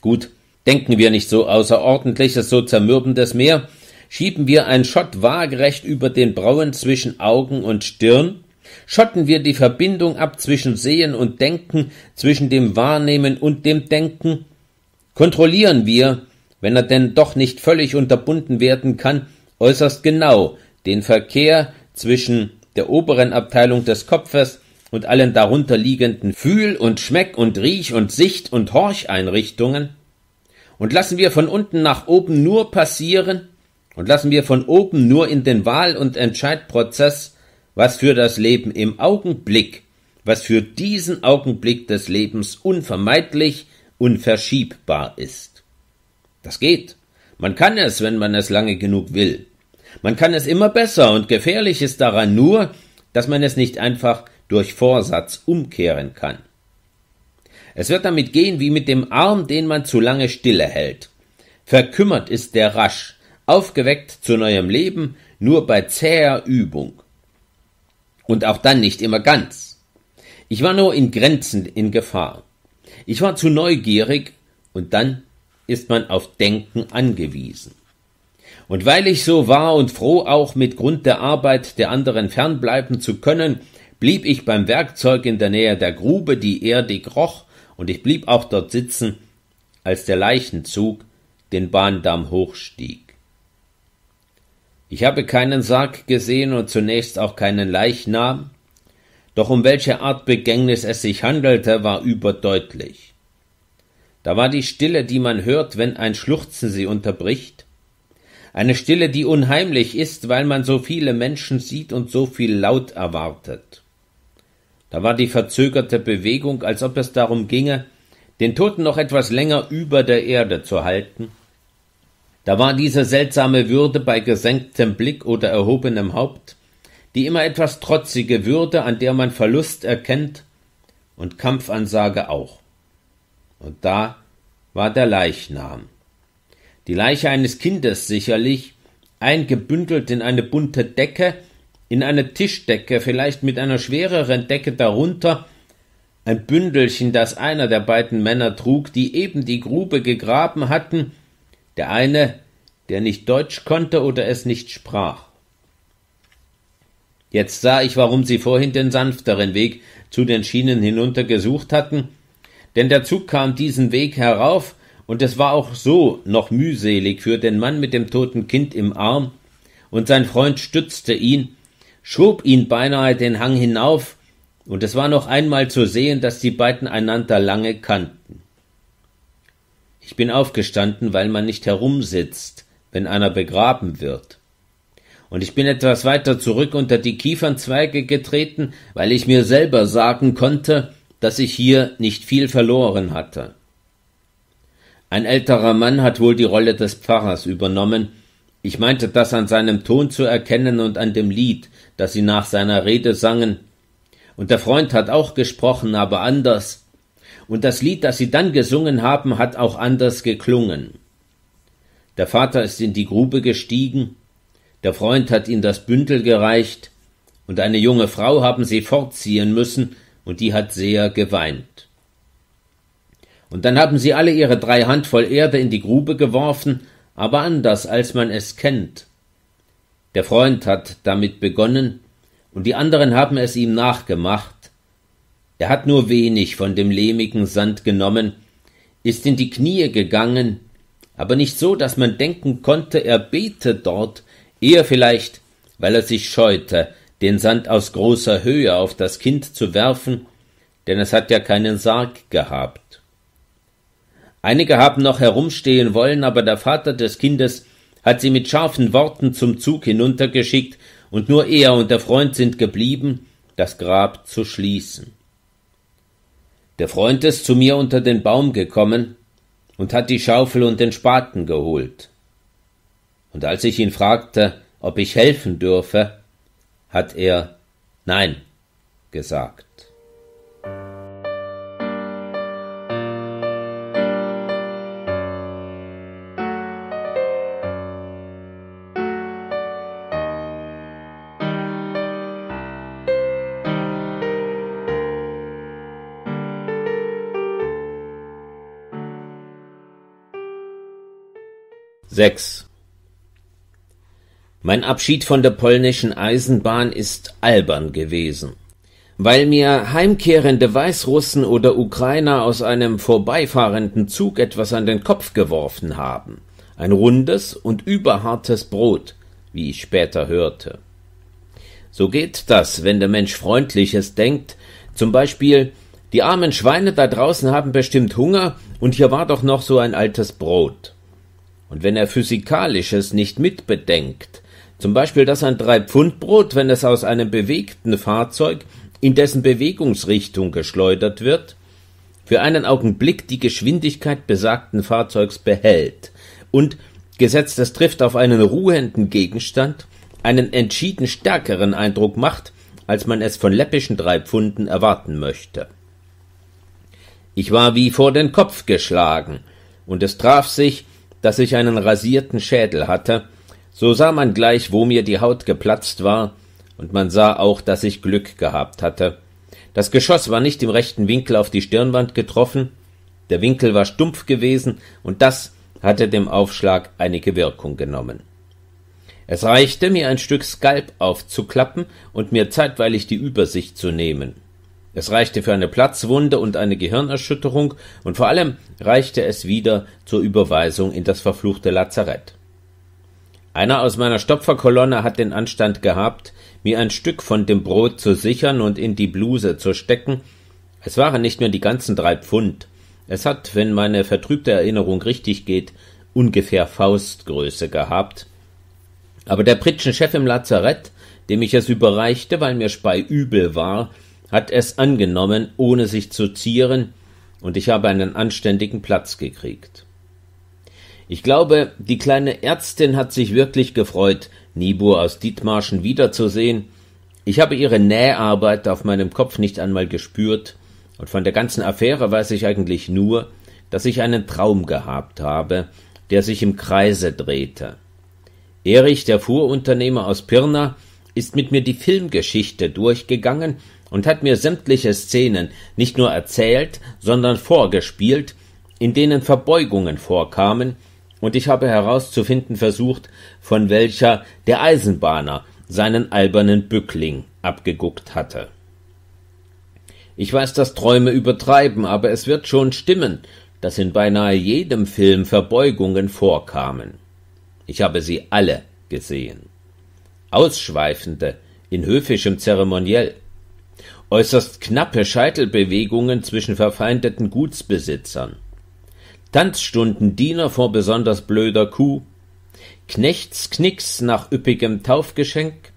Gut, denken wir nicht so Außerordentliches, so Zermürbendes Meer, Schieben wir einen Schott waagerecht über den Brauen zwischen Augen und Stirn, schotten wir die Verbindung ab zwischen Sehen und Denken, zwischen dem Wahrnehmen und dem Denken, kontrollieren wir, wenn er denn doch nicht völlig unterbunden werden kann, äußerst genau den Verkehr zwischen der oberen Abteilung des Kopfes und allen darunterliegenden Fühl- und Schmeck- und Riech- und Sicht- und Horcheinrichtungen, und lassen wir von unten nach oben nur passieren, und lassen wir von oben nur in den Wahl- und Entscheidprozess, was für das Leben im Augenblick, was für diesen Augenblick des Lebens unvermeidlich, unverschiebbar ist. Das geht. Man kann es, wenn man es lange genug will. Man kann es immer besser und gefährlich ist daran nur, dass man es nicht einfach durch Vorsatz umkehren kann. Es wird damit gehen wie mit dem Arm, den man zu lange stille hält. Verkümmert ist der rasch, aufgeweckt zu neuem Leben, nur bei zäher Übung. Und auch dann nicht immer ganz. Ich war nur in Grenzen in Gefahr. Ich war zu neugierig und dann ist man auf Denken angewiesen. Und weil ich so war und froh auch mit Grund der Arbeit der anderen fernbleiben zu können, blieb ich beim Werkzeug in der Nähe der Grube, die erdig roch, und ich blieb auch dort sitzen, als der Leichenzug den Bahndamm hochstieg. Ich habe keinen Sarg gesehen und zunächst auch keinen Leichnam, doch um welche Art Begängnis es sich handelte, war überdeutlich. Da war die Stille, die man hört, wenn ein Schluchzen sie unterbricht, eine Stille, die unheimlich ist, weil man so viele Menschen sieht und so viel Laut erwartet. Da war die verzögerte Bewegung, als ob es darum ginge, den Toten noch etwas länger über der Erde zu halten, da war diese seltsame Würde bei gesenktem Blick oder erhobenem Haupt, die immer etwas trotzige Würde, an der man Verlust erkennt und Kampfansage auch. Und da war der Leichnam. Die Leiche eines Kindes sicherlich, eingebündelt in eine bunte Decke, in eine Tischdecke, vielleicht mit einer schwereren Decke darunter, ein Bündelchen, das einer der beiden Männer trug, die eben die Grube gegraben hatten, der eine, der nicht Deutsch konnte oder es nicht sprach. Jetzt sah ich, warum sie vorhin den sanfteren Weg zu den Schienen hinunter gesucht hatten, denn der Zug kam diesen Weg herauf, und es war auch so noch mühselig für den Mann mit dem toten Kind im Arm, und sein Freund stützte ihn, schob ihn beinahe den Hang hinauf, und es war noch einmal zu sehen, dass die beiden einander lange kannten. Ich bin aufgestanden, weil man nicht herumsitzt, wenn einer begraben wird. Und ich bin etwas weiter zurück unter die Kiefernzweige getreten, weil ich mir selber sagen konnte, dass ich hier nicht viel verloren hatte. Ein älterer Mann hat wohl die Rolle des Pfarrers übernommen. Ich meinte das an seinem Ton zu erkennen und an dem Lied, das sie nach seiner Rede sangen. Und der Freund hat auch gesprochen, aber anders und das Lied, das sie dann gesungen haben, hat auch anders geklungen. Der Vater ist in die Grube gestiegen, der Freund hat ihnen das Bündel gereicht, und eine junge Frau haben sie fortziehen müssen, und die hat sehr geweint. Und dann haben sie alle ihre drei Handvoll Erde in die Grube geworfen, aber anders, als man es kennt. Der Freund hat damit begonnen, und die anderen haben es ihm nachgemacht, er hat nur wenig von dem lehmigen Sand genommen, ist in die Knie gegangen, aber nicht so, dass man denken konnte, er bete dort, eher vielleicht, weil er sich scheute, den Sand aus großer Höhe auf das Kind zu werfen, denn es hat ja keinen Sarg gehabt. Einige haben noch herumstehen wollen, aber der Vater des Kindes hat sie mit scharfen Worten zum Zug hinuntergeschickt, und nur er und der Freund sind geblieben, das Grab zu schließen. Der Freund ist zu mir unter den Baum gekommen und hat die Schaufel und den Spaten geholt. Und als ich ihn fragte, ob ich helfen dürfe, hat er Nein gesagt. 6 Mein Abschied von der polnischen Eisenbahn ist albern gewesen. Weil mir heimkehrende Weißrussen oder Ukrainer aus einem vorbeifahrenden Zug etwas an den Kopf geworfen haben. Ein rundes und überhartes Brot, wie ich später hörte. So geht das, wenn der Mensch Freundliches denkt, zum Beispiel die armen Schweine da draußen haben bestimmt Hunger, und hier war doch noch so ein altes Brot. Und wenn er Physikalisches nicht mitbedenkt, zum Beispiel dass ein Drei-Pfund-Brot, wenn es aus einem bewegten Fahrzeug in dessen Bewegungsrichtung geschleudert wird, für einen Augenblick die Geschwindigkeit besagten Fahrzeugs behält und, gesetzt es trifft auf einen ruhenden Gegenstand, einen entschieden stärkeren Eindruck macht, als man es von läppischen drei Pfunden erwarten möchte. Ich war wie vor den Kopf geschlagen, und es traf sich, dass ich einen rasierten Schädel hatte, so sah man gleich, wo mir die Haut geplatzt war, und man sah auch, dass ich Glück gehabt hatte. Das Geschoss war nicht im rechten Winkel auf die Stirnwand getroffen, der Winkel war stumpf gewesen, und das hatte dem Aufschlag einige Wirkung genommen. Es reichte, mir ein Stück Skalp aufzuklappen und mir zeitweilig die Übersicht zu nehmen. Es reichte für eine Platzwunde und eine Gehirnerschütterung, und vor allem reichte es wieder zur Überweisung in das verfluchte Lazarett. Einer aus meiner Stopferkolonne hat den Anstand gehabt, mir ein Stück von dem Brot zu sichern und in die Bluse zu stecken. Es waren nicht mehr die ganzen drei Pfund. Es hat, wenn meine vertrübte Erinnerung richtig geht, ungefähr Faustgröße gehabt. Aber der Pritschenchef im Lazarett, dem ich es überreichte, weil mir Spei übel war, hat es angenommen, ohne sich zu zieren, und ich habe einen anständigen Platz gekriegt. Ich glaube, die kleine Ärztin hat sich wirklich gefreut, Niebuhr aus Dithmarschen wiederzusehen. Ich habe ihre Näharbeit auf meinem Kopf nicht einmal gespürt, und von der ganzen Affäre weiß ich eigentlich nur, dass ich einen Traum gehabt habe, der sich im Kreise drehte. Erich, der Fuhrunternehmer aus Pirna, ist mit mir die Filmgeschichte durchgegangen und hat mir sämtliche Szenen nicht nur erzählt, sondern vorgespielt, in denen Verbeugungen vorkamen, und ich habe herauszufinden versucht, von welcher der Eisenbahner seinen albernen Bückling abgeguckt hatte. Ich weiß, dass Träume übertreiben, aber es wird schon stimmen, dass in beinahe jedem Film Verbeugungen vorkamen. Ich habe sie alle gesehen. Ausschweifende, in höfischem Zeremoniell, äußerst knappe Scheitelbewegungen zwischen verfeindeten Gutsbesitzern, Tanzstunden Diener vor besonders blöder Kuh, Knechtsknicks nach üppigem Taufgeschenk,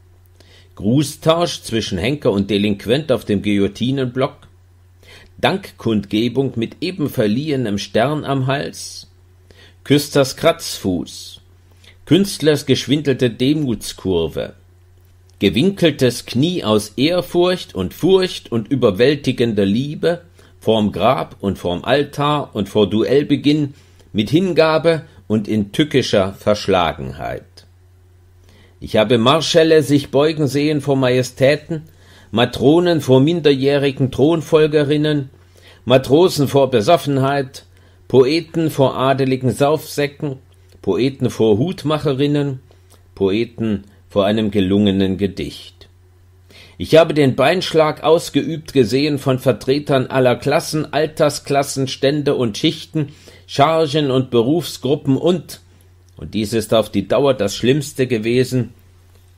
Grußtausch zwischen Henker und Delinquent auf dem Guillotinenblock, Dankkundgebung mit eben verliehenem Stern am Hals, Küsters Kratzfuß, Künstlers geschwindelte Demutskurve, gewinkeltes Knie aus Ehrfurcht und Furcht und überwältigender Liebe, vorm Grab und vorm Altar und vor Duellbeginn, mit Hingabe und in tückischer Verschlagenheit. Ich habe Marschälle sich beugen sehen vor Majestäten, Matronen vor minderjährigen Thronfolgerinnen, Matrosen vor Besoffenheit, Poeten vor adeligen Saufsäcken, Poeten vor Hutmacherinnen, Poeten vor einem gelungenen Gedicht. Ich habe den Beinschlag ausgeübt gesehen von Vertretern aller Klassen, Altersklassen, Stände und Schichten, Chargen und Berufsgruppen und und dies ist auf die Dauer das Schlimmste gewesen,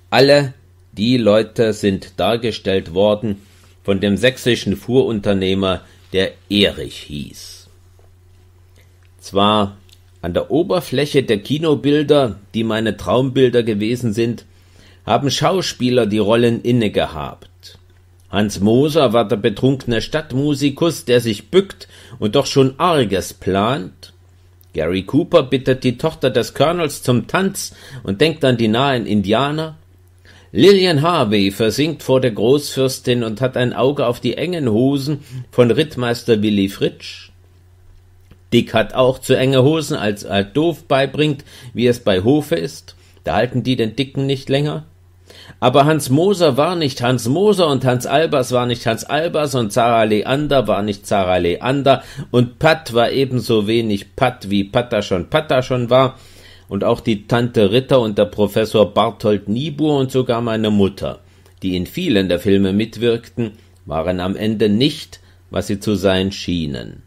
alle die Leute sind dargestellt worden von dem sächsischen Fuhrunternehmer, der Erich hieß. Zwar an der Oberfläche der Kinobilder, die meine Traumbilder gewesen sind, haben Schauspieler die Rollen inne gehabt. Hans Moser war der betrunkene Stadtmusikus, der sich bückt und doch schon Arges plant. Gary Cooper bittet die Tochter des Colonels zum Tanz und denkt an die nahen Indianer. Lillian Harvey versinkt vor der Großfürstin und hat ein Auge auf die engen Hosen von Rittmeister Willi Fritsch. Dick hat auch zu enge Hosen als er doof beibringt, wie es bei Hofe ist. Da halten die den Dicken nicht länger. Aber Hans Moser war nicht Hans Moser und Hans Albers war nicht Hans Albers und Sarah Leander war nicht Sarah Leander und Pat war ebenso wenig Pat wie schon Patterschon schon war und auch die Tante Ritter und der Professor Barthold Niebuhr und sogar meine Mutter, die in vielen der Filme mitwirkten, waren am Ende nicht, was sie zu sein schienen.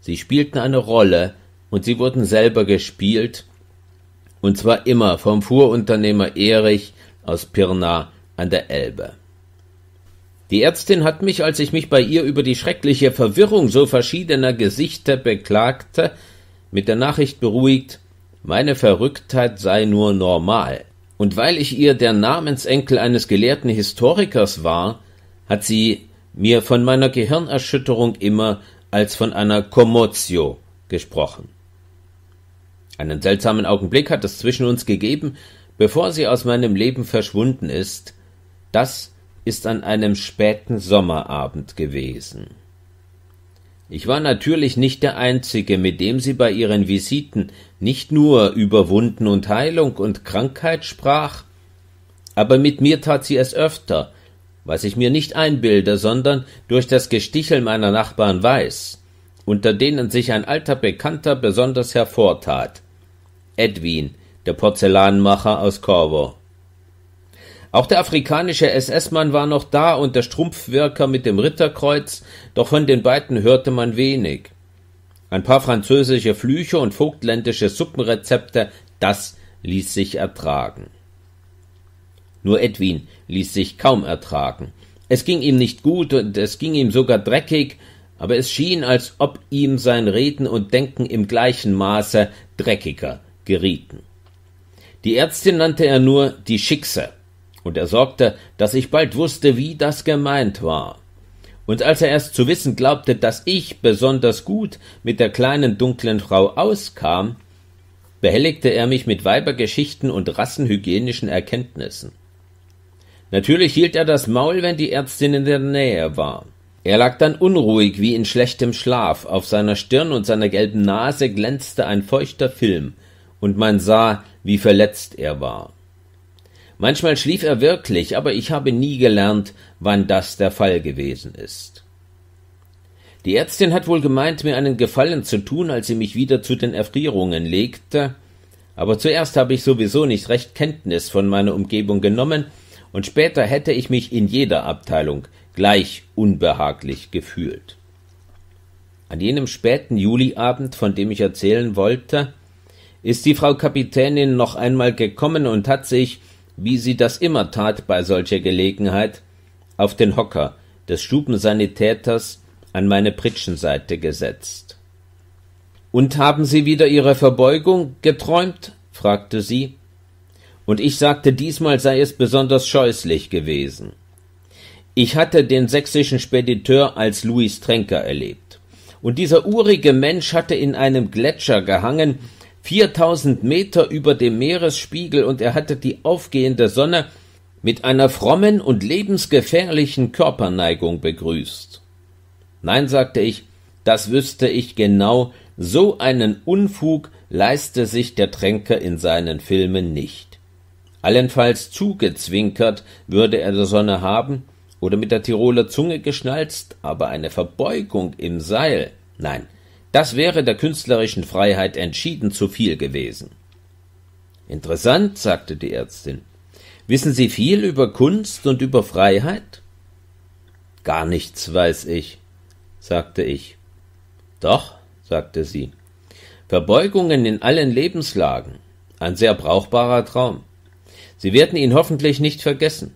Sie spielten eine Rolle und sie wurden selber gespielt, und zwar immer vom Fuhrunternehmer Erich aus Pirna an der Elbe. Die Ärztin hat mich, als ich mich bei ihr über die schreckliche Verwirrung so verschiedener Gesichter beklagte, mit der Nachricht beruhigt, meine Verrücktheit sei nur normal. Und weil ich ihr der Namensenkel eines gelehrten Historikers war, hat sie mir von meiner Gehirnerschütterung immer als von einer Commotio gesprochen. Einen seltsamen Augenblick hat es zwischen uns gegeben, bevor sie aus meinem leben verschwunden ist das ist an einem späten sommerabend gewesen ich war natürlich nicht der einzige mit dem sie bei ihren visiten nicht nur über wunden und heilung und krankheit sprach aber mit mir tat sie es öfter was ich mir nicht einbilde sondern durch das gestichel meiner nachbarn weiß unter denen sich ein alter bekannter besonders hervortat edwin der Porzellanmacher aus Corvo. Auch der afrikanische SS-Mann war noch da und der Strumpfwirker mit dem Ritterkreuz, doch von den beiden hörte man wenig. Ein paar französische Flüche und vogtländische Suppenrezepte, das ließ sich ertragen. Nur Edwin ließ sich kaum ertragen. Es ging ihm nicht gut und es ging ihm sogar dreckig, aber es schien, als ob ihm sein Reden und Denken im gleichen Maße dreckiger gerieten. Die Ärztin nannte er nur die Schickse, und er sorgte, dass ich bald wusste, wie das gemeint war. Und als er erst zu wissen glaubte, dass ich besonders gut mit der kleinen dunklen Frau auskam, behelligte er mich mit Weibergeschichten und rassenhygienischen Erkenntnissen. Natürlich hielt er das Maul, wenn die Ärztin in der Nähe war. Er lag dann unruhig wie in schlechtem Schlaf, auf seiner Stirn und seiner gelben Nase glänzte ein feuchter Film, und man sah, wie verletzt er war. Manchmal schlief er wirklich, aber ich habe nie gelernt, wann das der Fall gewesen ist. Die Ärztin hat wohl gemeint, mir einen Gefallen zu tun, als sie mich wieder zu den Erfrierungen legte, aber zuerst habe ich sowieso nicht recht Kenntnis von meiner Umgebung genommen, und später hätte ich mich in jeder Abteilung gleich unbehaglich gefühlt. An jenem späten Juliabend, von dem ich erzählen wollte, ist die Frau Kapitänin noch einmal gekommen und hat sich, wie sie das immer tat bei solcher Gelegenheit, auf den Hocker des Stubensanitäters an meine Pritschenseite gesetzt. Und haben Sie wieder Ihre Verbeugung geträumt? fragte sie. Und ich sagte, diesmal sei es besonders scheußlich gewesen. Ich hatte den sächsischen Spediteur als Louis Tränker erlebt. Und dieser urige Mensch hatte in einem Gletscher gehangen, 4000 Meter über dem Meeresspiegel und er hatte die aufgehende Sonne mit einer frommen und lebensgefährlichen Körperneigung begrüßt. Nein, sagte ich, das wüsste ich genau, so einen Unfug leiste sich der Tränker in seinen Filmen nicht. Allenfalls zugezwinkert würde er der Sonne haben oder mit der Tiroler Zunge geschnalzt, aber eine Verbeugung im Seil, nein, das wäre der künstlerischen Freiheit entschieden zu viel gewesen. Interessant, sagte die Ärztin. Wissen Sie viel über Kunst und über Freiheit? Gar nichts weiß ich, sagte ich. Doch, sagte sie. Verbeugungen in allen Lebenslagen. Ein sehr brauchbarer Traum. Sie werden ihn hoffentlich nicht vergessen.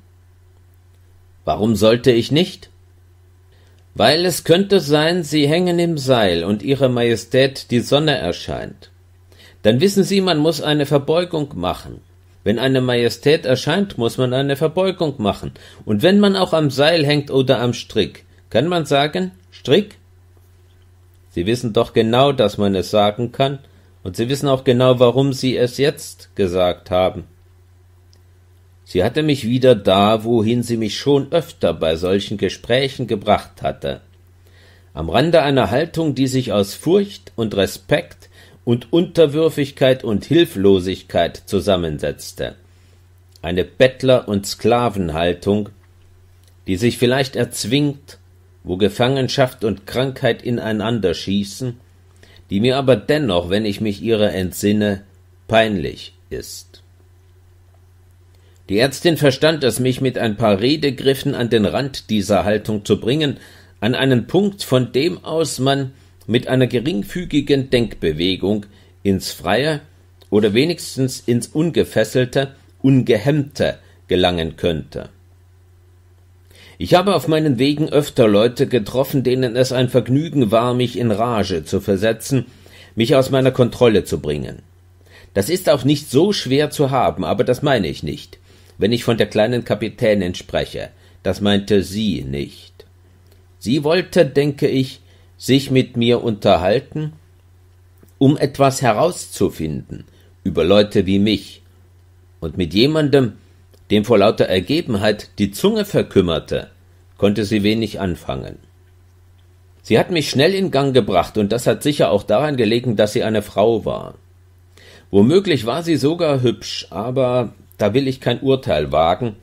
Warum sollte ich nicht? Weil es könnte sein, Sie hängen im Seil und Ihre Majestät die Sonne erscheint. Dann wissen Sie, man muss eine Verbeugung machen. Wenn eine Majestät erscheint, muss man eine Verbeugung machen. Und wenn man auch am Seil hängt oder am Strick, kann man sagen, Strick? Sie wissen doch genau, dass man es sagen kann, und Sie wissen auch genau, warum Sie es jetzt gesagt haben. Sie hatte mich wieder da, wohin sie mich schon öfter bei solchen Gesprächen gebracht hatte. Am Rande einer Haltung, die sich aus Furcht und Respekt und Unterwürfigkeit und Hilflosigkeit zusammensetzte. Eine Bettler- und Sklavenhaltung, die sich vielleicht erzwingt, wo Gefangenschaft und Krankheit ineinander schießen, die mir aber dennoch, wenn ich mich ihrer entsinne, peinlich ist. Die Ärztin verstand es, mich mit ein paar Redegriffen an den Rand dieser Haltung zu bringen, an einen Punkt, von dem aus man mit einer geringfügigen Denkbewegung ins Freie oder wenigstens ins Ungefesselte, Ungehemmte gelangen könnte. Ich habe auf meinen Wegen öfter Leute getroffen, denen es ein Vergnügen war, mich in Rage zu versetzen, mich aus meiner Kontrolle zu bringen. Das ist auch nicht so schwer zu haben, aber das meine ich nicht wenn ich von der kleinen Kapitänin spreche, das meinte sie nicht. Sie wollte, denke ich, sich mit mir unterhalten, um etwas herauszufinden über Leute wie mich und mit jemandem, dem vor lauter Ergebenheit die Zunge verkümmerte, konnte sie wenig anfangen. Sie hat mich schnell in Gang gebracht, und das hat sicher auch daran gelegen, dass sie eine Frau war. Womöglich war sie sogar hübsch, aber da will ich kein Urteil wagen,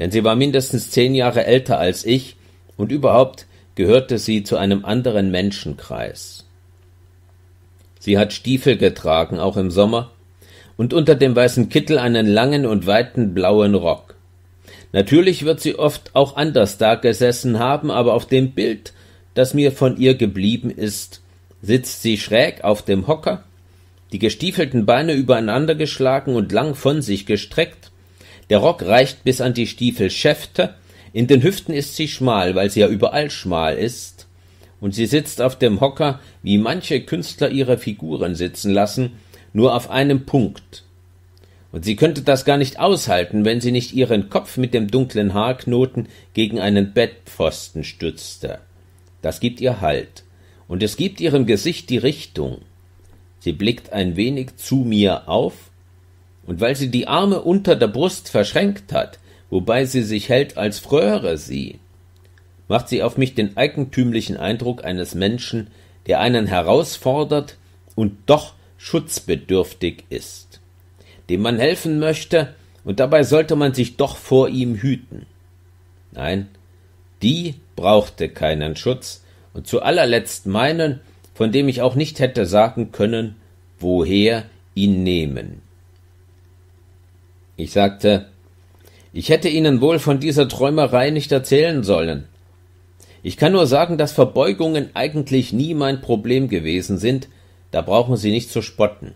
denn sie war mindestens zehn Jahre älter als ich und überhaupt gehörte sie zu einem anderen Menschenkreis. Sie hat Stiefel getragen, auch im Sommer, und unter dem weißen Kittel einen langen und weiten blauen Rock. Natürlich wird sie oft auch anders dagesessen haben, aber auf dem Bild, das mir von ihr geblieben ist, sitzt sie schräg auf dem Hocker die gestiefelten Beine übereinandergeschlagen und lang von sich gestreckt. Der Rock reicht bis an die Stiefelschäfte. In den Hüften ist sie schmal, weil sie ja überall schmal ist. Und sie sitzt auf dem Hocker, wie manche Künstler ihre Figuren sitzen lassen, nur auf einem Punkt. Und sie könnte das gar nicht aushalten, wenn sie nicht ihren Kopf mit dem dunklen Haarknoten gegen einen Bettpfosten stützte. Das gibt ihr Halt. Und es gibt ihrem Gesicht die Richtung. Sie blickt ein wenig zu mir auf, und weil sie die Arme unter der Brust verschränkt hat, wobei sie sich hält, als fröre sie, macht sie auf mich den eigentümlichen Eindruck eines Menschen, der einen herausfordert und doch schutzbedürftig ist, dem man helfen möchte, und dabei sollte man sich doch vor ihm hüten. Nein, die brauchte keinen Schutz, und zu allerletzt meinen, von dem ich auch nicht hätte sagen können, woher ihn nehmen. Ich sagte, ich hätte Ihnen wohl von dieser Träumerei nicht erzählen sollen. Ich kann nur sagen, dass Verbeugungen eigentlich nie mein Problem gewesen sind, da brauchen Sie nicht zu spotten.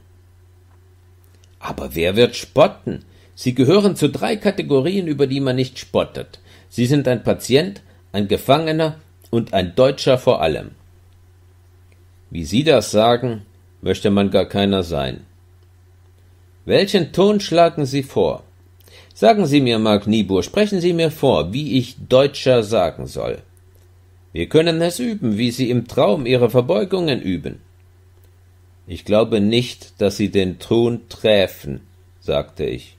Aber wer wird spotten? Sie gehören zu drei Kategorien, über die man nicht spottet. Sie sind ein Patient, ein Gefangener und ein Deutscher vor allem. Wie Sie das sagen, möchte man gar keiner sein. Welchen Ton schlagen Sie vor? Sagen Sie mir, Mark Niebuhr, sprechen Sie mir vor, wie ich Deutscher sagen soll. Wir können es üben, wie Sie im Traum Ihre Verbeugungen üben. Ich glaube nicht, dass Sie den Ton träfen, sagte ich.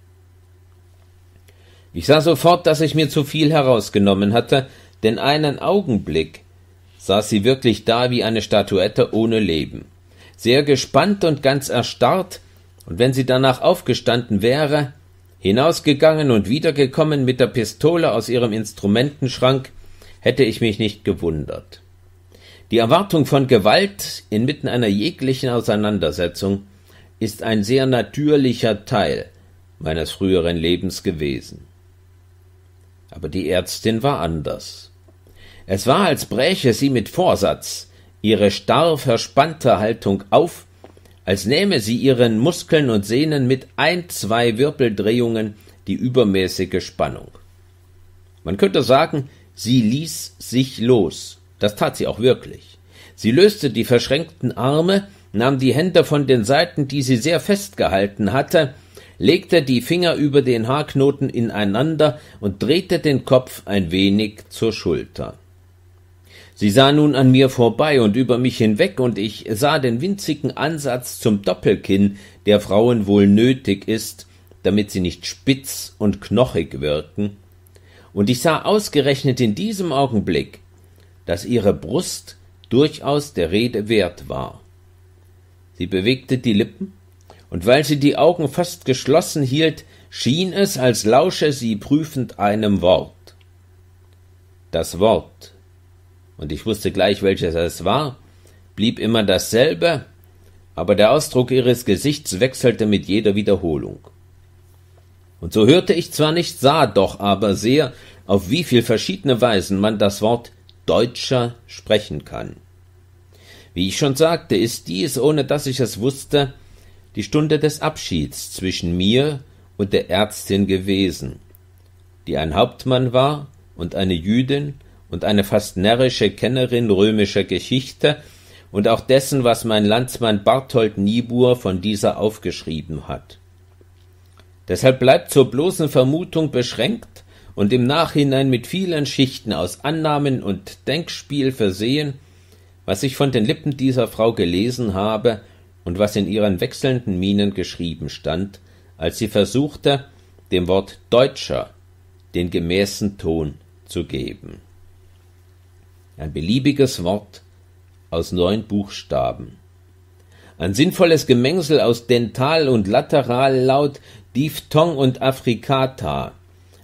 Ich sah sofort, dass ich mir zu viel herausgenommen hatte, denn einen Augenblick saß sie wirklich da wie eine Statuette ohne Leben, sehr gespannt und ganz erstarrt, und wenn sie danach aufgestanden wäre, hinausgegangen und wiedergekommen mit der Pistole aus ihrem Instrumentenschrank, hätte ich mich nicht gewundert. Die Erwartung von Gewalt inmitten einer jeglichen Auseinandersetzung ist ein sehr natürlicher Teil meines früheren Lebens gewesen. Aber die Ärztin war anders. Es war, als bräche sie mit Vorsatz ihre starr verspannte Haltung auf, als nähme sie ihren Muskeln und Sehnen mit ein, zwei Wirbeldrehungen die übermäßige Spannung. Man könnte sagen, sie ließ sich los. Das tat sie auch wirklich. Sie löste die verschränkten Arme, nahm die Hände von den Seiten, die sie sehr festgehalten hatte, legte die Finger über den Haarknoten ineinander und drehte den Kopf ein wenig zur Schulter. Sie sah nun an mir vorbei und über mich hinweg, und ich sah den winzigen Ansatz zum Doppelkinn, der Frauen wohl nötig ist, damit sie nicht spitz und knochig wirken, und ich sah ausgerechnet in diesem Augenblick, dass ihre Brust durchaus der Rede wert war. Sie bewegte die Lippen, und weil sie die Augen fast geschlossen hielt, schien es, als lausche sie prüfend einem Wort. Das Wort und ich wusste gleich, welches es war, blieb immer dasselbe, aber der Ausdruck ihres Gesichts wechselte mit jeder Wiederholung. Und so hörte ich zwar nicht, sah doch aber sehr, auf wie viel verschiedene Weisen man das Wort Deutscher sprechen kann. Wie ich schon sagte, ist dies, ohne dass ich es wusste, die Stunde des Abschieds zwischen mir und der Ärztin gewesen, die ein Hauptmann war und eine Jüdin, und eine fast närrische Kennerin römischer Geschichte und auch dessen, was mein Landsmann Barthold Niebuhr von dieser aufgeschrieben hat. Deshalb bleibt zur bloßen Vermutung beschränkt und im Nachhinein mit vielen Schichten aus Annahmen und Denkspiel versehen, was ich von den Lippen dieser Frau gelesen habe und was in ihren wechselnden Mienen geschrieben stand, als sie versuchte, dem Wort Deutscher den gemäßen Ton zu geben ein beliebiges Wort aus neun Buchstaben. Ein sinnvolles Gemengsel aus Dental- und Laterallaut, Diphthong und Afrikata.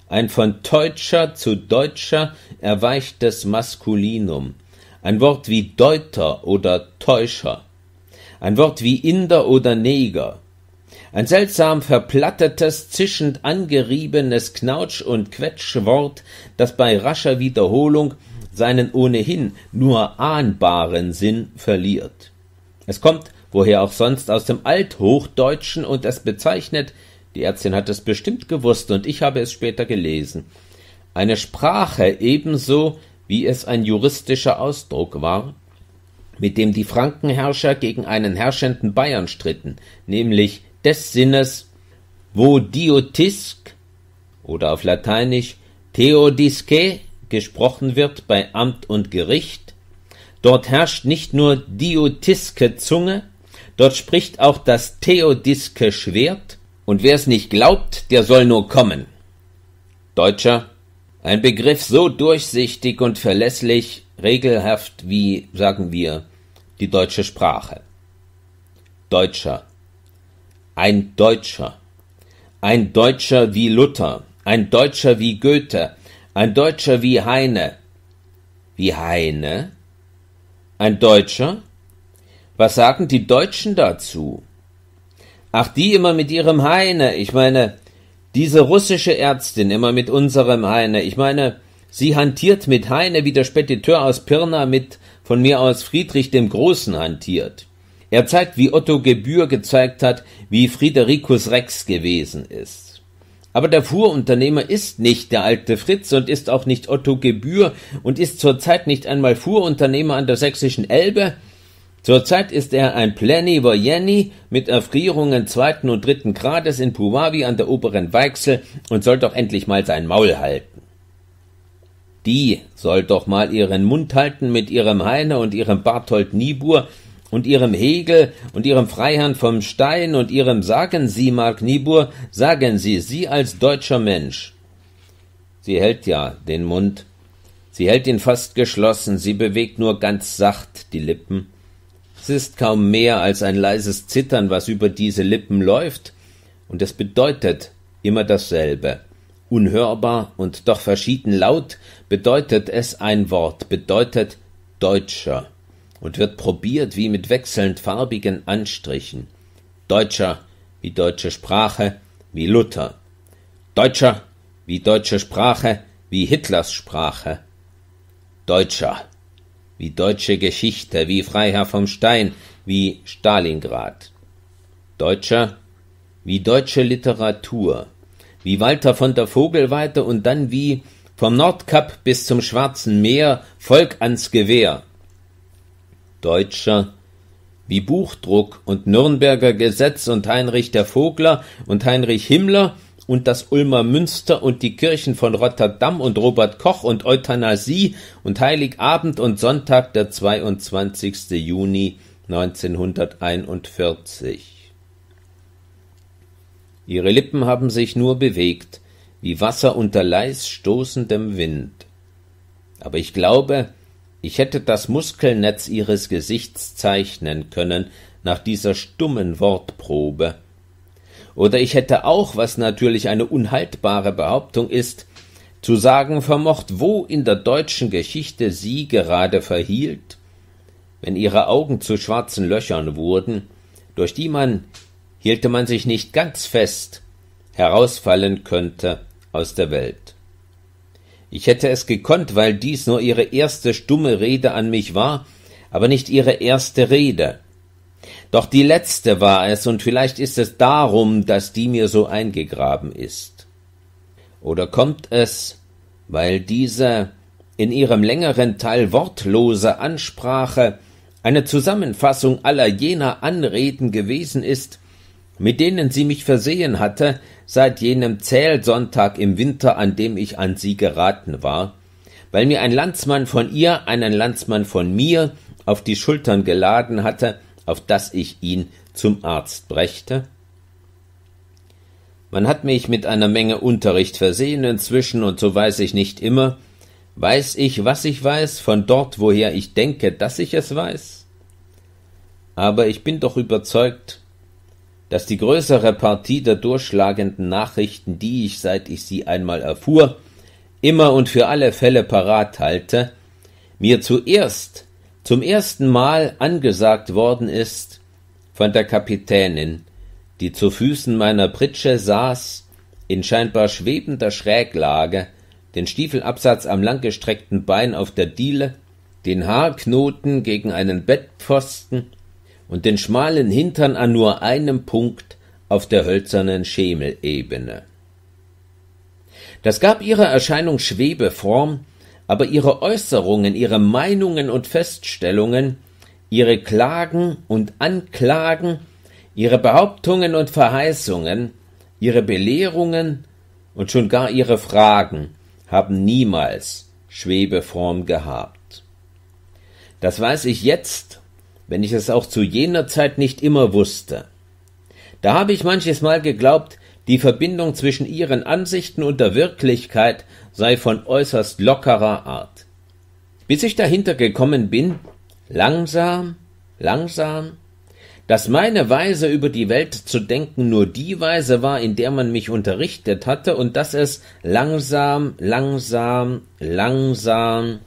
Ein von Teutscher zu Deutscher erweichtes Maskulinum. Ein Wort wie Deuter oder Täuscher. Ein Wort wie Inder oder Neger. Ein seltsam verplattetes, zischend angeriebenes Knautsch- und Quetschwort, das bei rascher Wiederholung seinen ohnehin nur ahnbaren Sinn verliert. Es kommt, woher auch sonst, aus dem Althochdeutschen und es bezeichnet, die Ärztin hat es bestimmt gewusst und ich habe es später gelesen, eine Sprache ebenso, wie es ein juristischer Ausdruck war, mit dem die Frankenherrscher gegen einen herrschenden Bayern stritten, nämlich des Sinnes vo diotisk oder auf Lateinisch theodisque gesprochen wird bei Amt und Gericht. Dort herrscht nicht nur diotiske Zunge, dort spricht auch das theodiske Schwert, und wer es nicht glaubt, der soll nur kommen. Deutscher, ein Begriff so durchsichtig und verlässlich, regelhaft wie, sagen wir, die deutsche Sprache. Deutscher, ein Deutscher, ein Deutscher wie Luther, ein Deutscher wie Goethe, ein Deutscher wie Heine. Wie Heine? Ein Deutscher? Was sagen die Deutschen dazu? Ach, die immer mit ihrem Heine. Ich meine, diese russische Ärztin immer mit unserem Heine. Ich meine, sie hantiert mit Heine, wie der Spediteur aus Pirna mit von mir aus Friedrich dem Großen hantiert. Er zeigt, wie Otto Gebühr gezeigt hat, wie Friedericus Rex gewesen ist. Aber der Fuhrunternehmer ist nicht der alte Fritz und ist auch nicht Otto Gebühr und ist zurzeit nicht einmal Fuhrunternehmer an der sächsischen Elbe. Zurzeit ist er ein Plenivojenny mit Erfrierungen zweiten und dritten Grades in Puwavi an der oberen Weichsel und soll doch endlich mal sein Maul halten. Die soll doch mal ihren Mund halten mit ihrem Heine und ihrem Barthold Niebuhr und ihrem Hegel und ihrem Freiherrn vom Stein und ihrem sagen Sie, Mark Niebuhr, sagen Sie, Sie als deutscher Mensch. Sie hält ja den Mund, sie hält ihn fast geschlossen, sie bewegt nur ganz sacht die Lippen. Es ist kaum mehr als ein leises Zittern, was über diese Lippen läuft, und es bedeutet immer dasselbe. Unhörbar und doch verschieden laut bedeutet es ein Wort, bedeutet Deutscher und wird probiert wie mit wechselnd farbigen Anstrichen. Deutscher wie deutsche Sprache, wie Luther. Deutscher wie deutsche Sprache, wie Hitlers Sprache. Deutscher wie deutsche Geschichte, wie Freiherr vom Stein, wie Stalingrad. Deutscher wie deutsche Literatur, wie Walter von der Vogelweide und dann wie vom Nordkap bis zum Schwarzen Meer, Volk ans Gewehr. Deutscher, wie Buchdruck und Nürnberger Gesetz und Heinrich der Vogler und Heinrich Himmler und das Ulmer Münster und die Kirchen von Rotterdam und Robert Koch und Euthanasie und Heiligabend und Sonntag der 22. Juni 1941. Ihre Lippen haben sich nur bewegt, wie Wasser unter leis stoßendem Wind. Aber ich glaube, ich hätte das Muskelnetz ihres Gesichts zeichnen können nach dieser stummen Wortprobe. Oder ich hätte auch, was natürlich eine unhaltbare Behauptung ist, zu sagen vermocht, wo in der deutschen Geschichte sie gerade verhielt, wenn ihre Augen zu schwarzen Löchern wurden, durch die man, hielte man sich nicht ganz fest, herausfallen könnte aus der Welt. Ich hätte es gekonnt, weil dies nur ihre erste stumme Rede an mich war, aber nicht ihre erste Rede. Doch die letzte war es, und vielleicht ist es darum, dass die mir so eingegraben ist. Oder kommt es, weil diese in ihrem längeren Teil wortlose Ansprache eine Zusammenfassung aller jener Anreden gewesen ist, mit denen sie mich versehen hatte, seit jenem Zählsonntag im Winter, an dem ich an sie geraten war, weil mir ein Landsmann von ihr einen Landsmann von mir auf die Schultern geladen hatte, auf dass ich ihn zum Arzt brächte? Man hat mich mit einer Menge Unterricht versehen inzwischen, und so weiß ich nicht immer, weiß ich, was ich weiß, von dort, woher ich denke, dass ich es weiß? Aber ich bin doch überzeugt, dass die größere Partie der durchschlagenden Nachrichten, die ich, seit ich sie einmal erfuhr, immer und für alle Fälle parat halte, mir zuerst, zum ersten Mal angesagt worden ist von der Kapitänin, die zu Füßen meiner Pritsche saß, in scheinbar schwebender Schräglage, den Stiefelabsatz am langgestreckten Bein auf der Diele, den Haarknoten gegen einen Bettpfosten und den schmalen Hintern an nur einem Punkt auf der hölzernen Schemelebene. Das gab ihrer Erscheinung Schwebeform, aber ihre Äußerungen, ihre Meinungen und Feststellungen, ihre Klagen und Anklagen, ihre Behauptungen und Verheißungen, ihre Belehrungen und schon gar ihre Fragen haben niemals Schwebeform gehabt. Das weiß ich jetzt wenn ich es auch zu jener Zeit nicht immer wusste. Da habe ich manches Mal geglaubt, die Verbindung zwischen ihren Ansichten und der Wirklichkeit sei von äußerst lockerer Art. Bis ich dahinter gekommen bin, langsam, langsam, dass meine Weise über die Welt zu denken nur die Weise war, in der man mich unterrichtet hatte, und dass es langsam, langsam, langsam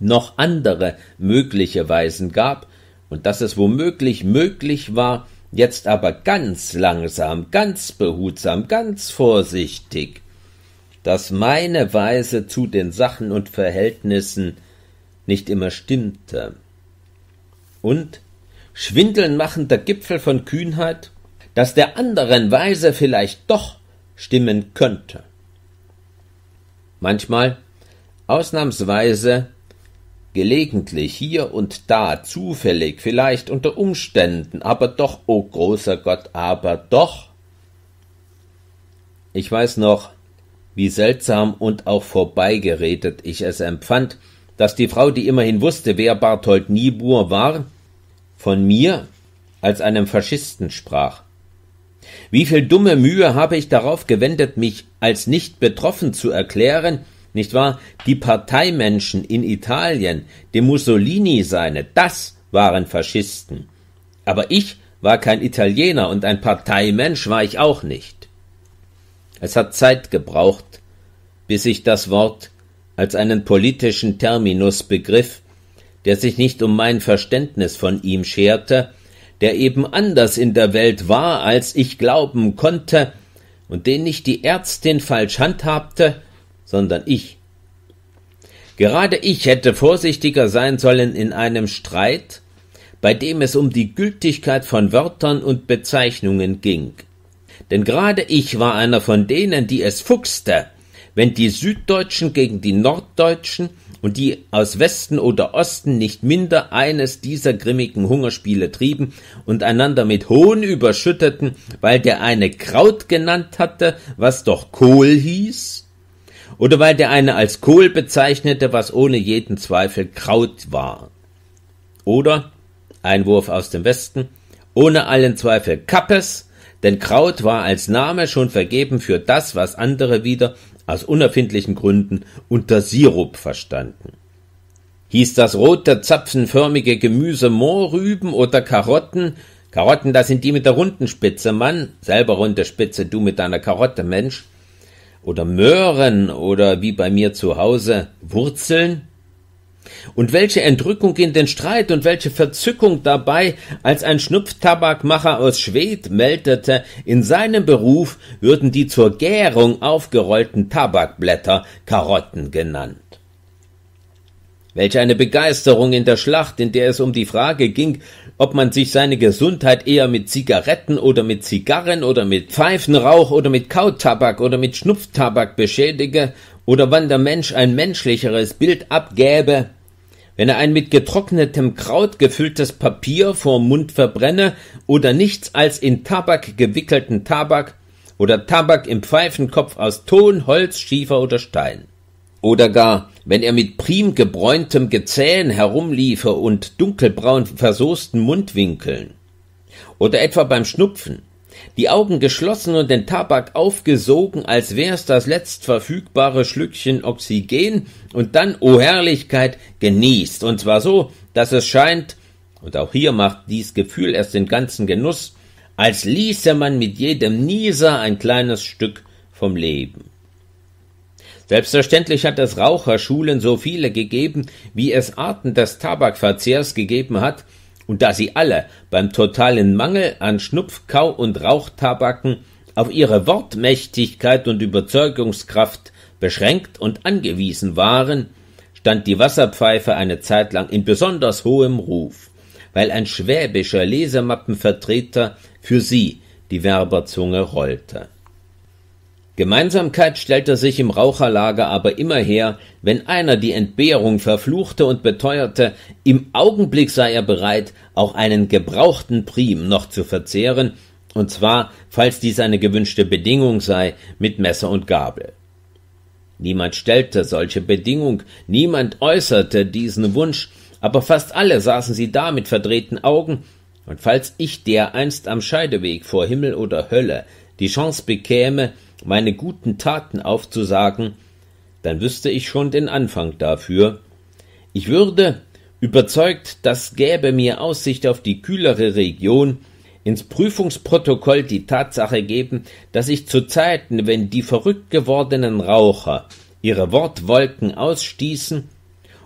noch andere mögliche Weisen gab, und dass es womöglich möglich war, jetzt aber ganz langsam, ganz behutsam, ganz vorsichtig, dass meine Weise zu den Sachen und Verhältnissen nicht immer stimmte. Und schwindelnmachender Gipfel von Kühnheit, dass der anderen Weise vielleicht doch stimmen könnte. Manchmal, ausnahmsweise, Gelegentlich hier und da, zufällig, vielleicht unter Umständen, aber doch, o oh großer Gott, aber doch. Ich weiß noch, wie seltsam und auch vorbeigeredet ich es empfand, dass die Frau, die immerhin wusste, wer Barthold Niebuhr war, von mir als einem Faschisten sprach. Wie viel dumme Mühe habe ich darauf gewendet, mich als nicht betroffen zu erklären, nicht wahr? Die Parteimenschen in Italien, die Mussolini seine, das waren Faschisten. Aber ich war kein Italiener und ein Parteimensch war ich auch nicht. Es hat Zeit gebraucht, bis ich das Wort als einen politischen Terminus begriff, der sich nicht um mein Verständnis von ihm scherte, der eben anders in der Welt war, als ich glauben konnte, und den nicht die Ärztin falsch handhabte, sondern ich. Gerade ich hätte vorsichtiger sein sollen in einem Streit, bei dem es um die Gültigkeit von Wörtern und Bezeichnungen ging. Denn gerade ich war einer von denen, die es fuchste, wenn die Süddeutschen gegen die Norddeutschen und die aus Westen oder Osten nicht minder eines dieser grimmigen Hungerspiele trieben und einander mit Hohn überschütteten, weil der eine Kraut genannt hatte, was doch Kohl hieß, oder weil der eine als Kohl bezeichnete, was ohne jeden Zweifel Kraut war. Oder, Einwurf aus dem Westen, ohne allen Zweifel Kappes, denn Kraut war als Name schon vergeben für das, was andere wieder aus unerfindlichen Gründen unter Sirup verstanden. Hieß das rote, zapfenförmige Gemüse Mohrrüben oder Karotten? Karotten, das sind die mit der runden Spitze, Mann. Selber runde Spitze, du mit deiner Karotte, Mensch oder Möhren oder wie bei mir zu Hause Wurzeln? Und welche Entrückung in den Streit und welche Verzückung dabei, als ein Schnupftabakmacher aus Schwed meldete, in seinem Beruf würden die zur Gärung aufgerollten Tabakblätter Karotten genannt. Welch eine Begeisterung in der Schlacht, in der es um die Frage ging, ob man sich seine Gesundheit eher mit Zigaretten oder mit Zigarren oder mit Pfeifenrauch oder mit Kautabak oder mit Schnupftabak beschädige oder wann der Mensch ein menschlicheres Bild abgäbe, wenn er ein mit getrocknetem Kraut gefülltes Papier vorm Mund verbrenne oder nichts als in Tabak gewickelten Tabak oder Tabak im Pfeifenkopf aus Ton, Holz, Schiefer oder Stein oder gar, wenn er mit prim gebräuntem Gezähn herumliefe und dunkelbraun versoßten Mundwinkeln, oder etwa beim Schnupfen, die Augen geschlossen und den Tabak aufgesogen, als wär's das letztverfügbare Schlückchen Oxygen und dann, o oh Herrlichkeit, genießt, und zwar so, dass es scheint, und auch hier macht dies Gefühl erst den ganzen Genuss, als ließe man mit jedem Nieser ein kleines Stück vom Leben. Selbstverständlich hat es Raucherschulen so viele gegeben, wie es Arten des Tabakverzehrs gegeben hat, und da sie alle beim totalen Mangel an Schnupf-, Kau- und Rauchtabaken auf ihre Wortmächtigkeit und Überzeugungskraft beschränkt und angewiesen waren, stand die Wasserpfeife eine Zeit lang in besonders hohem Ruf, weil ein schwäbischer Lesemappenvertreter für sie die Werberzunge rollte. Gemeinsamkeit stellte sich im Raucherlager aber immer her, wenn einer die Entbehrung verfluchte und beteuerte, im Augenblick sei er bereit, auch einen gebrauchten Prim noch zu verzehren, und zwar, falls dies eine gewünschte Bedingung sei, mit Messer und Gabel. Niemand stellte solche Bedingung, niemand äußerte diesen Wunsch, aber fast alle saßen sie da mit verdrehten Augen, und falls ich dereinst am Scheideweg vor Himmel oder Hölle die Chance bekäme, meine guten Taten aufzusagen, dann wüsste ich schon den Anfang dafür. Ich würde, überzeugt, das gäbe mir Aussicht auf die kühlere Region, ins Prüfungsprotokoll die Tatsache geben, dass ich zu Zeiten, wenn die verrückt gewordenen Raucher ihre Wortwolken ausstießen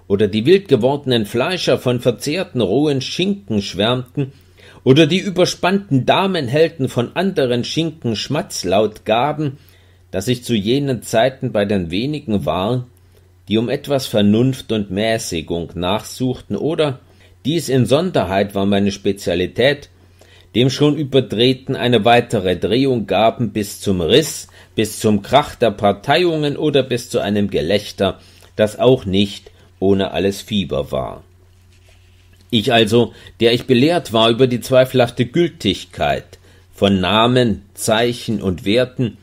oder die wild gewordenen Fleischer von verzehrten rohen Schinken schwärmten oder die überspannten Damenhelden von anderen Schinken Schmatzlaut gaben, dass ich zu jenen Zeiten bei den wenigen war, die um etwas Vernunft und Mäßigung nachsuchten oder, dies in Sonderheit war meine Spezialität, dem schon überdrehten eine weitere Drehung gaben bis zum Riss, bis zum Krach der Parteiungen oder bis zu einem Gelächter, das auch nicht ohne alles Fieber war. Ich also, der ich belehrt war über die zweifelhafte Gültigkeit von Namen, Zeichen und Werten,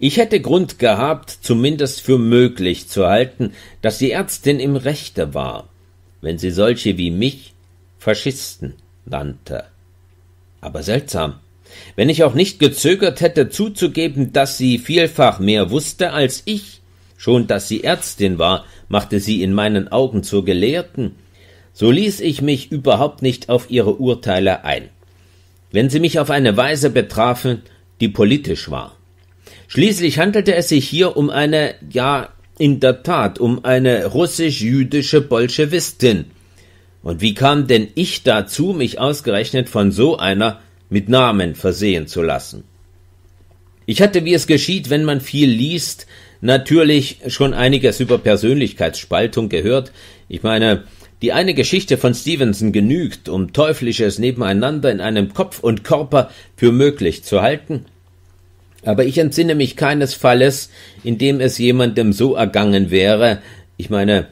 ich hätte Grund gehabt, zumindest für möglich zu halten, dass die Ärztin im Rechte war, wenn sie solche wie mich Faschisten nannte. Aber seltsam, wenn ich auch nicht gezögert hätte zuzugeben, dass sie vielfach mehr wusste als ich, schon dass sie Ärztin war, machte sie in meinen Augen zur Gelehrten, so ließ ich mich überhaupt nicht auf ihre Urteile ein, wenn sie mich auf eine Weise betrafen, die politisch war. Schließlich handelte es sich hier um eine, ja, in der Tat, um eine russisch-jüdische Bolschewistin. Und wie kam denn ich dazu, mich ausgerechnet von so einer mit Namen versehen zu lassen? Ich hatte, wie es geschieht, wenn man viel liest, natürlich schon einiges über Persönlichkeitsspaltung gehört. Ich meine, die eine Geschichte von Stevenson genügt, um teuflisches Nebeneinander in einem Kopf und Körper für möglich zu halten, aber ich entsinne mich keines Falles, in dem es jemandem so ergangen wäre, ich meine,